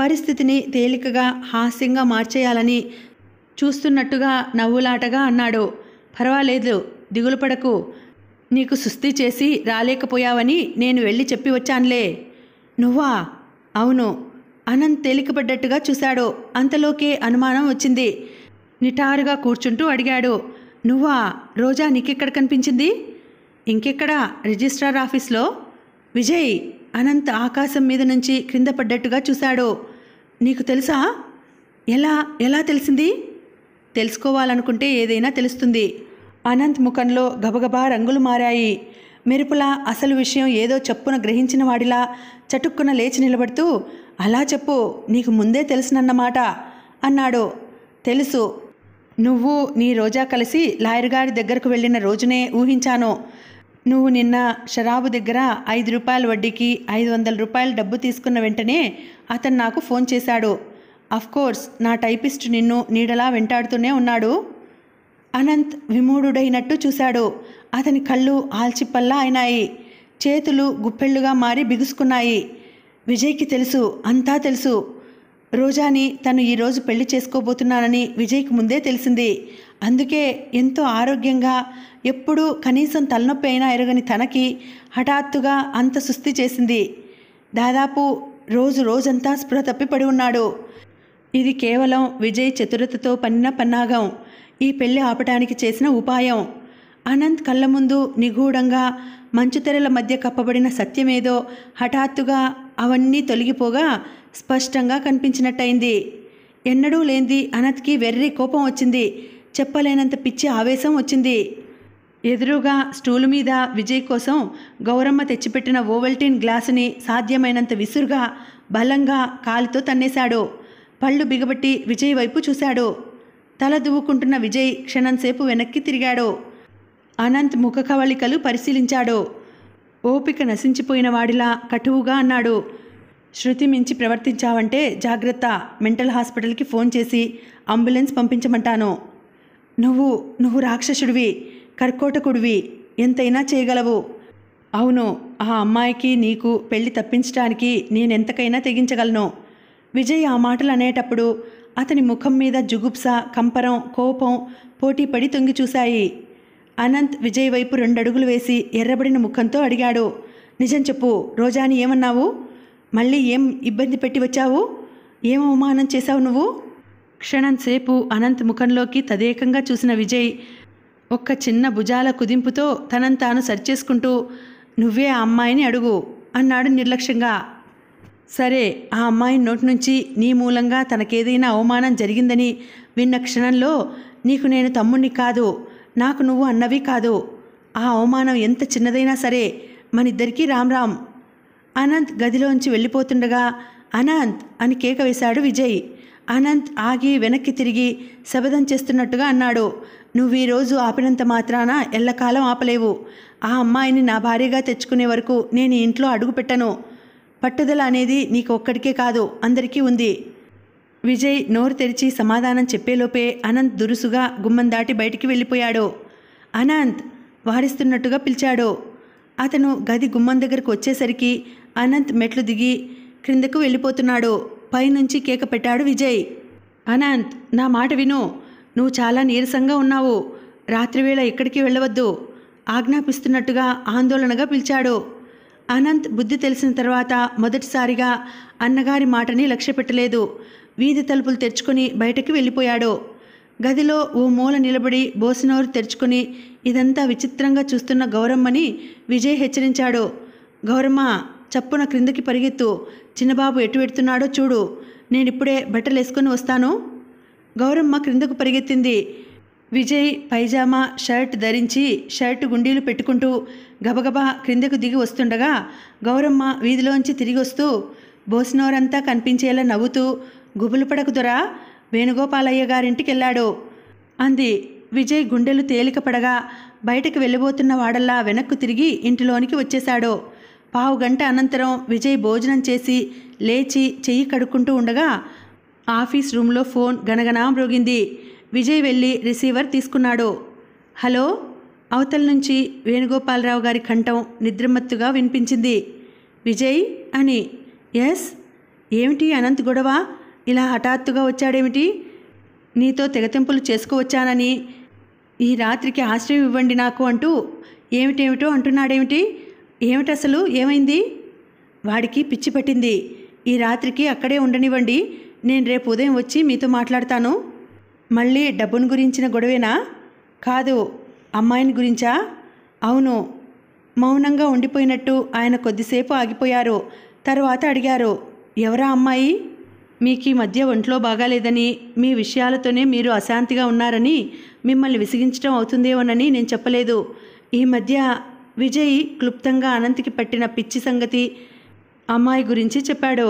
పరిస్థితిని తేలికగా హాస్యంగా మార్చేయాలని చూస్తున్నట్టుగా నవ్వులాటగా అన్నాడు పర్వాలేదు దిగులు పడకు నీకు సుస్థి చేసి రాలేకపోయావని నేను వెళ్ళి చెప్పి వచ్చానులే నువ్వా అవును అనంత్ తేలికపడ్డట్టుగా చూశాడు అంతలోకే అనుమానం వచ్చింది నిటారుగా కూర్చుంటూ అడిగాడు నువ్వా రోజా నీకెక్కడ కనిపించింది ఇంకెక్కడ రిజిస్ట్రార్ ఆఫీస్లో విజయ్ అనంత్ ఆకాశం మీద నుంచి క్రింద పడ్డట్టుగా చూశాడు నీకు తెలుసా ఎలా ఎలా తెలిసింది తెలుసుకోవాలనుకుంటే ఏదైనా తెలుస్తుంది అనంత్ ముఖంలో గబగబా రంగులు మారాయి మెరుపులా అసలు విషయం ఏదో చెప్పున గ్రహించిన వాడిలా చటుక్కున లేచి నిలబడుతూ అలా చెప్పు నీకు ముందే తెలుసునన్నమాట అన్నాడు తెలుసు నువ్వు నీ రోజా కలిసి లాయర్ గారి దగ్గరకు వెళ్ళిన రోజునే ఊహించాను నువ్వు నిన్న షరాబు దగ్గర ఐదు రూపాయల వడ్డీకి ఐదు వందల రూపాయలు డబ్బు తీసుకున్న వెంటనే అతను నాకు ఫోన్ చేశాడు అఫ్కోర్స్ నా టైపిస్ట్ నిన్ను నీడలా వెంటాడుతూనే ఉన్నాడు అనంత్ విమూఢుడైనట్టు చూశాడు అతని కళ్ళు ఆల్చిప్పల్లా అయినాయి చేతులు గుప్పెళ్ళుగా మారి బిగుసుకున్నాయి విజయ్కి తెలుసు అంతా తెలుసు రోజాని తను ఈరోజు పెళ్లి చేసుకోబోతున్నానని విజయ్కి ముందే తెలిసింది అందుకే ఎంతో ఆరోగ్యంగా ఎప్పుడూ కనీసం తలనొప్పి అయినా ఎరగని తనకి హఠాత్తుగా అంత సుస్థి చేసింది దాదాపు రోజు రోజంతా స్పృహ తప్పిపడి ఉన్నాడు ఇది కేవలం విజయ్ చతురతతో పన్న పన్నాగం ఈ పెళ్లి ఆపటానికి చేసిన ఉపాయం అనంత్ కళ్ళ ముందు నిగూఢంగా మంచుతెరల మధ్య కప్పబడిన సత్యమేదో హఠాత్తుగా అవన్నీ తొలగిపోగా స్పష్టంగా కనిపించినట్టయింది ఎన్నడూ లేని అనంత్కి వెర్రి కోపం వచ్చింది చెప్పలేనంత పిచ్చి ఆవేశం వచ్చింది ఎదురుగా స్టూలు మీద విజయ్ కోసం గౌరమ్మ తెచ్చిపెట్టిన ఓవల్టీన్ గ్లాసుని సాధ్యమైనంత విసురుగా బలంగా కాలుతో తన్నేశాడు పళ్ళు బిగబట్టి విజయ్ వైపు చూశాడు తల దువ్వుకుంటున్న విజయ్ క్షణంసేపు వెనక్కి తిరిగాడో అనంత్ ముఖ కవళికలు పరిశీలించాడో ఓపిక నశించిపోయిన వాడిలా కటువుగా అన్నాడు శృతి మించి ప్రవర్తించావంటే జాగ్రత్త మెంటల్ హాస్పిటల్కి ఫోన్ చేసి అంబులెన్స్ పంపించమంటాను నువ్వు నువ్వు రాక్షసుడివి కర్కోటకుడివి ఎంతైనా చేయగలవు అవును ఆ అమ్మాయికి నీకు పెళ్లి తప్పించడానికి నేనెంతకైనా తెగించగలను విజయ్ ఆ మాటలు అనేటప్పుడు అతని ముఖం మీద జుగుప్స కంపరం కోపం పోటీపడి తొంగి చూశాయి అనంత్ విజయ్ వైపు రెండడుగులు వేసి ఎర్రబడిన ముఖంతో అడిగాడు నిజం చెప్పు రోజాని ఏమన్నావు మళ్ళీ ఏం ఇబ్బంది పెట్టి వచ్చావు ఏం అవమానం చేశావు నువ్వు క్షణం సేపు అనంత్ ముఖంలోకి తదేకంగా చూసిన విజయ్ ఒక్క చిన్న భుజాల కుదింపుతో తనంతాను సరిచేసుకుంటూ నువ్వే ఆ అమ్మాయిని అడుగు అన్నాడు నిర్లక్ష్యంగా సరే ఆ అమ్మాయి నోటి నుంచి నీ మూలంగా తనకేదైనా అవమానం జరిగిందని విన్న క్షణంలో నీకు నేను తమ్ముణ్ణి కాదు నాకు నువ్వు అన్నవి కాదు ఆ అవమానం ఎంత చిన్నదైనా సరే మనిద్దరికీ రామ్ రామ్ అనంత్ గదిలోంచి వెళ్ళిపోతుండగా అనంత్ అని కేక వేశాడు విజయ్ అనంత్ ఆగి వెనక్కి తిరిగి శబదం చేస్తున్నట్టుగా అన్నాడు నువ్వు ఈరోజు ఆపినంత మాత్రాన ఎల్లకాలం ఆపలేవు ఆ అమ్మాయిని నా భార్యగా తెచ్చుకునే వరకు నేను ఇంట్లో అడుగు పెట్టను పట్టుదల అనేది నీకు ఒక్కడికే కాదు అందరికీ ఉంది విజయ్ నోరు తెరిచి సమాధానం చెప్పేలోపే అనంత్ దురుసుగా గుమ్మం దాటి బయటికి వెళ్ళిపోయాడు అనంత్ వారిస్తున్నట్టుగా పిలిచాడు అతను గది గుమ్మం దగ్గరకు వచ్చేసరికి అనంత్ మెట్లు దిగి క్రిందకు వెళ్ళిపోతున్నాడు పైనుంచి కేక పెట్టాడు విజయ్ అనంత్ నా మాట విను నువ్వు చాలా నీరసంగా ఉన్నావు రాత్రివేళ ఎక్కడికి వెళ్ళవద్దు ఆజ్ఞాపిస్తున్నట్టుగా ఆందోళనగా పిలిచాడు అనంత్ బుద్ధి తెలిసిన తర్వాత మొదటిసారిగా అన్నగారి మాటని లక్ష్యపెట్టలేదు వీధి తలుపులు తెరుచుకుని బయటకు వెళ్ళిపోయాడు గదిలో ఓ మూల నిలబడి బోసినోరు తెరుచుకుని ఇదంతా విచిత్రంగా చూస్తున్న గౌరమ్మని విజయ్ హెచ్చరించాడు గౌరమ్మ చప్పున క్రిందకి పరిగెత్తు చిన్నబాబు ఎటు పెడుతున్నాడో చూడు నేనిప్పుడే బట్టలు వేసుకొని వస్తాను గౌరమ్మ క్రిందకు పరిగెత్తింది విజయ్ పైజామా షర్ట్ ధరించి షర్ట్ గుండీలు పెట్టుకుంటూ గబగబా క్రిందకు దిగి వస్తుండగా గౌరమ్మ వీధిలోంచి తిరిగి వస్తూ బోసినోరంతా కనిపించేలా నవ్వుతూ గుబులు పడకు దొర వేణుగోపాలయ్య గారింటికెళ్ళాడు అంది విజయ్ గుండెలు తేలికపడగా బయటకు వెళ్ళిపోతున్న వాడల్లా వెనక్కు తిరిగి ఇంటిలోనికి వచ్చేశాడు పావు గంట అనంతరం విజయ్ భోజనం చేసి లేచి చెయ్యి కడుక్కుంటూ ఉండగా ఆఫీస్ రూమ్లో ఫోన్ గనగనా మృగింది విజయ్ వెళ్ళి రిసీవర్ తీసుకున్నాడు హలో అవతల నుంచి వేణుగోపాలరావు గారి కంఠం నిద్రమత్తుగా వినిపించింది విజయ్ అని ఎస్ ఏమిటి అనంత్ గొడవ ఇలా హఠాత్తుగా వచ్చాడేమిటి నీతో తెగతింపులు చేసుకోవచ్చానని ఈ రాత్రికి ఆశ్రయం ఇవ్వండి నాకు అంటూ ఏమిటేమిటో అంటున్నాడేమిటి ఏమిటసలు ఏమైంది వాడికి పిచ్చి పట్టింది ఈ రాత్రికి అక్కడే ఉండనివ్వండి నేను రేపు ఉదయం వచ్చి మీతో మాట్లాడతాను మళ్ళీ డబ్బును గురించిన గొడవేనా కాదు అమ్మాయిని గురించా అవును మౌనంగా ఉండిపోయినట్టు ఆయన కొద్దిసేపు ఆగిపోయారు తర్వాత అడిగారు ఎవరా అమ్మాయి మీకు ఈ మధ్య ఒంట్లో బాగాలేదని మీ విషయాలతోనే మీరు అశాంతిగా ఉన్నారని మిమ్మల్ని విసిగించడం అవుతుందేమోనని నేను చెప్పలేదు ఈ మధ్య విజయ్ క్లుప్తంగా అనంతికి పట్టిన పిచ్చి సంగతి అమ్మాయి గురించి చెప్పాడు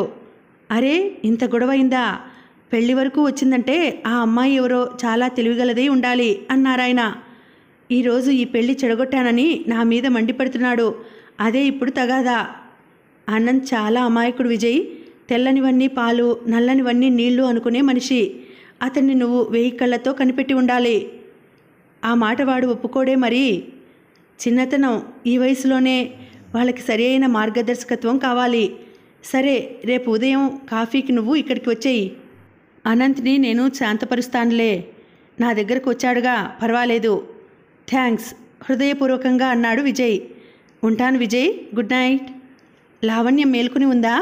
అరే ఇంత గొడవైందా పెళ్లి వరకు వచ్చిందంటే ఆ అమ్మాయి ఎవరో చాలా తెలివిగలదై ఉండాలి అన్నారాయన ఈరోజు ఈ పెళ్లి చెడగొట్టానని నా మీద మండిపడుతున్నాడు అదే ఇప్పుడు తగాదా అనంత్ చాలా అమాయకుడు విజయ్ తెల్లనివన్నీ పాలు నల్లనివన్నీ నీళ్లు అనుకునే మనిషి అతన్ని నువ్వు వెయ్యి కళ్ళతో కనిపెట్టి ఉండాలి ఆ మాట వాడు ఒప్పుకోడే మరి చిన్నతనం ఈ వయసులోనే వాళ్ళకి సరి అయిన మార్గదర్శకత్వం కావాలి సరే రేపు ఉదయం కాఫీకి నువ్వు ఇక్కడికి వచ్చేయి అనంత్ని నేను శాంతపరుస్తానులే నా దగ్గరకు వచ్చాడుగా పర్వాలేదు థ్యాంక్స్ హృదయపూర్వకంగా అన్నాడు విజయ్ ఉంటాను విజయ్ గుడ్ నైట్ లావణ్య మేల్కొని ఉందా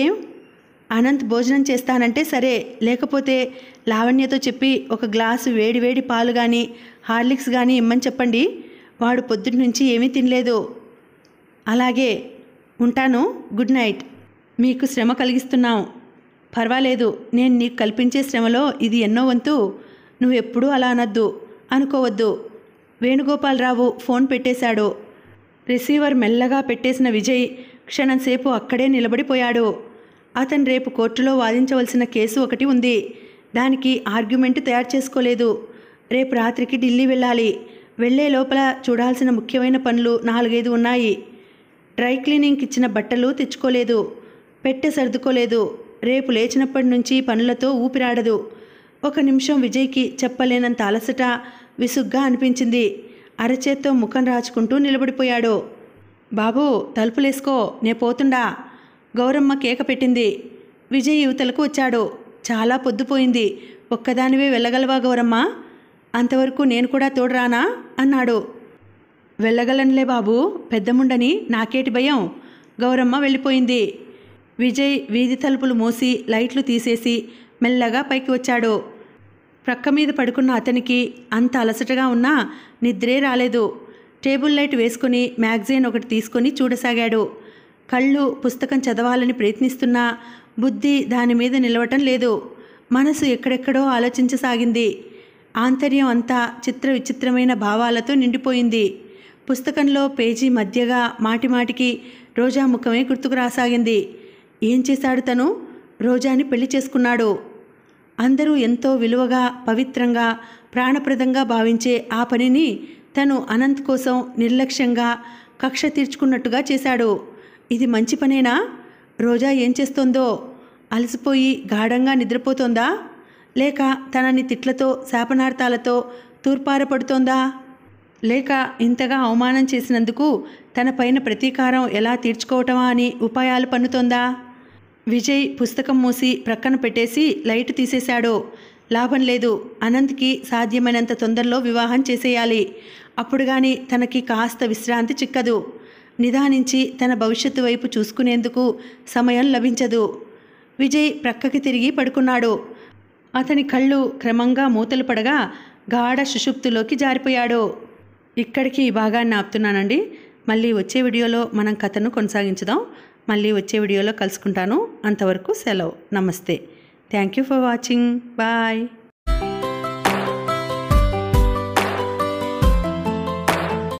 ఏం అనంత్ భోజనం చేస్తానంటే సరే లేకపోతే లావణ్యతో చెప్పి ఒక గ్లాసు వేడివేడి పాలు కానీ హార్లిక్స్ కానీ ఇమ్మని చెప్పండి వాడు పొద్దున్న నుంచి ఏమీ తినలేదు అలాగే ఉంటాను గుడ్ నైట్ మీకు శ్రమ కలిగిస్తున్నాం పర్వాలేదు నేను నీకు కల్పించే శ్రమలో ఇది ఎన్నో వంతు నువ్వెప్పుడూ అలా అనద్దు అనుకోవద్దు వేణుగోపాలరావు ఫోన్ పెట్టేశాడు రిసీవర్ మెల్లగా పెట్టేసిన విజయ్ క్షణంసేపు అక్కడే నిలబడిపోయాడు అతను రేపు కోర్టులో వాదించవలసిన కేసు ఒకటి ఉంది దానికి ఆర్గ్యుమెంట్ తయారు చేసుకోలేదు రేపు రాత్రికి ఢిల్లీ వెళ్ళాలి వెళ్లే లోపల చూడాల్సిన ముఖ్యమైన పనులు నాలుగైదు ఉన్నాయి డ్రై క్లీనింగ్కి ఇచ్చిన బట్టలు తెచ్చుకోలేదు పెట్టె సర్దుకోలేదు రేపు లేచినప్పటి నుంచి పనులతో ఊపిరాడదు ఒక నిమిషం విజయ్కి చెప్పలేనంత అలసట విసుగ్గా అనిపించింది అరచేత్తో ముఖం రాచుకుంటూ నిలబడిపోయాడు బాబు తలుపులేసుకో నే పోతుండా గౌరమ్మ కేక పెట్టింది విజయ్ యువతలకు వచ్చాడు చాలా పొద్దుపోయింది ఒక్కదానివే వెళ్ళగలవా గౌరమ్మ అంతవరకు నేను కూడా తోడురానా అన్నాడు వెళ్ళగలనులే బాబు పెద్దముండని నాకేటి భయం గౌరమ్మ వెళ్ళిపోయింది విజయ్ వీధి తలుపులు మూసి లైట్లు తీసేసి మెల్లగా పైకి వచ్చాడు ప్రక్క మీద పడుకున్న అతనికి అంత అలసటగా ఉన్నా నిద్రే రాలేదు టేబుల్ లైట్ వేసుకుని మ్యాగజైన్ ఒకటి తీసుకొని చూడసాగాడు కళ్ళు పుస్తకం చదవాలని ప్రయత్నిస్తున్నా బుద్ధి దాని మీద నిలవటం లేదు మనసు ఎక్కడెక్కడో ఆలోచించసాగింది ఆంతర్యం అంతా చిత్ర విచిత్రమైన భావాలతో నిండిపోయింది పుస్తకంలో పేజీ మధ్యగా మాటిమాటికి రోజా ముఖమే గుర్తుకు రాసాగింది ఏం చేశాడు తను రోజాని పెళ్లి చేసుకున్నాడు అందరూ ఎంతో విలువగా పవిత్రంగా ప్రాణప్రదంగా భావించే ఆ పనిని తను అనంత్ కోసం నిర్లక్ష్యంగా కక్ష తీర్చుకున్నట్టుగా చేశాడు ఇది మంచి పనేనా రోజా ఏం చేస్తోందో అలసిపోయి గాఢంగా నిద్రపోతోందా లేక తనని తిట్లతో శాపనార్థాలతో తూర్పారపడుతోందా లేక ఇంతగా అవమానం చేసినందుకు తన పైన ప్రతీకారం ఎలా తీర్చుకోవటమా అని ఉపాయాలు పన్నుతోందా విజయ్ పుస్తకం మూసి ప్రక్కన పెట్టేసి లైట్ తీసేశాడు లాభం లేదు అనంత్కి సాధ్యమైనంత తొందరలో వివాహం చేసేయాలి అప్పుడు కానీ తనకి కాస్త విశ్రాంతి చిక్కదు నిదానించి తన భవిష్యత్తు వైపు చూసుకునేందుకు సమయం లభించదు విజయ్ ప్రక్కకి తిరిగి పడుకున్నాడు అతని కళ్ళు క్రమంగా మూతలు పడగా గాఢ సుషుప్తులోకి జారిపోయాడు ఇక్కడికి ఈ భాగాన్ని ఆపుతున్నానండి మళ్ళీ వచ్చే వీడియోలో మనం కథను కొనసాగించుదాం మళ్ళీ వచ్చే వీడియోలో కలుసుకుంటాను అంతవరకు సెలవు నమస్తే thank you for watching bye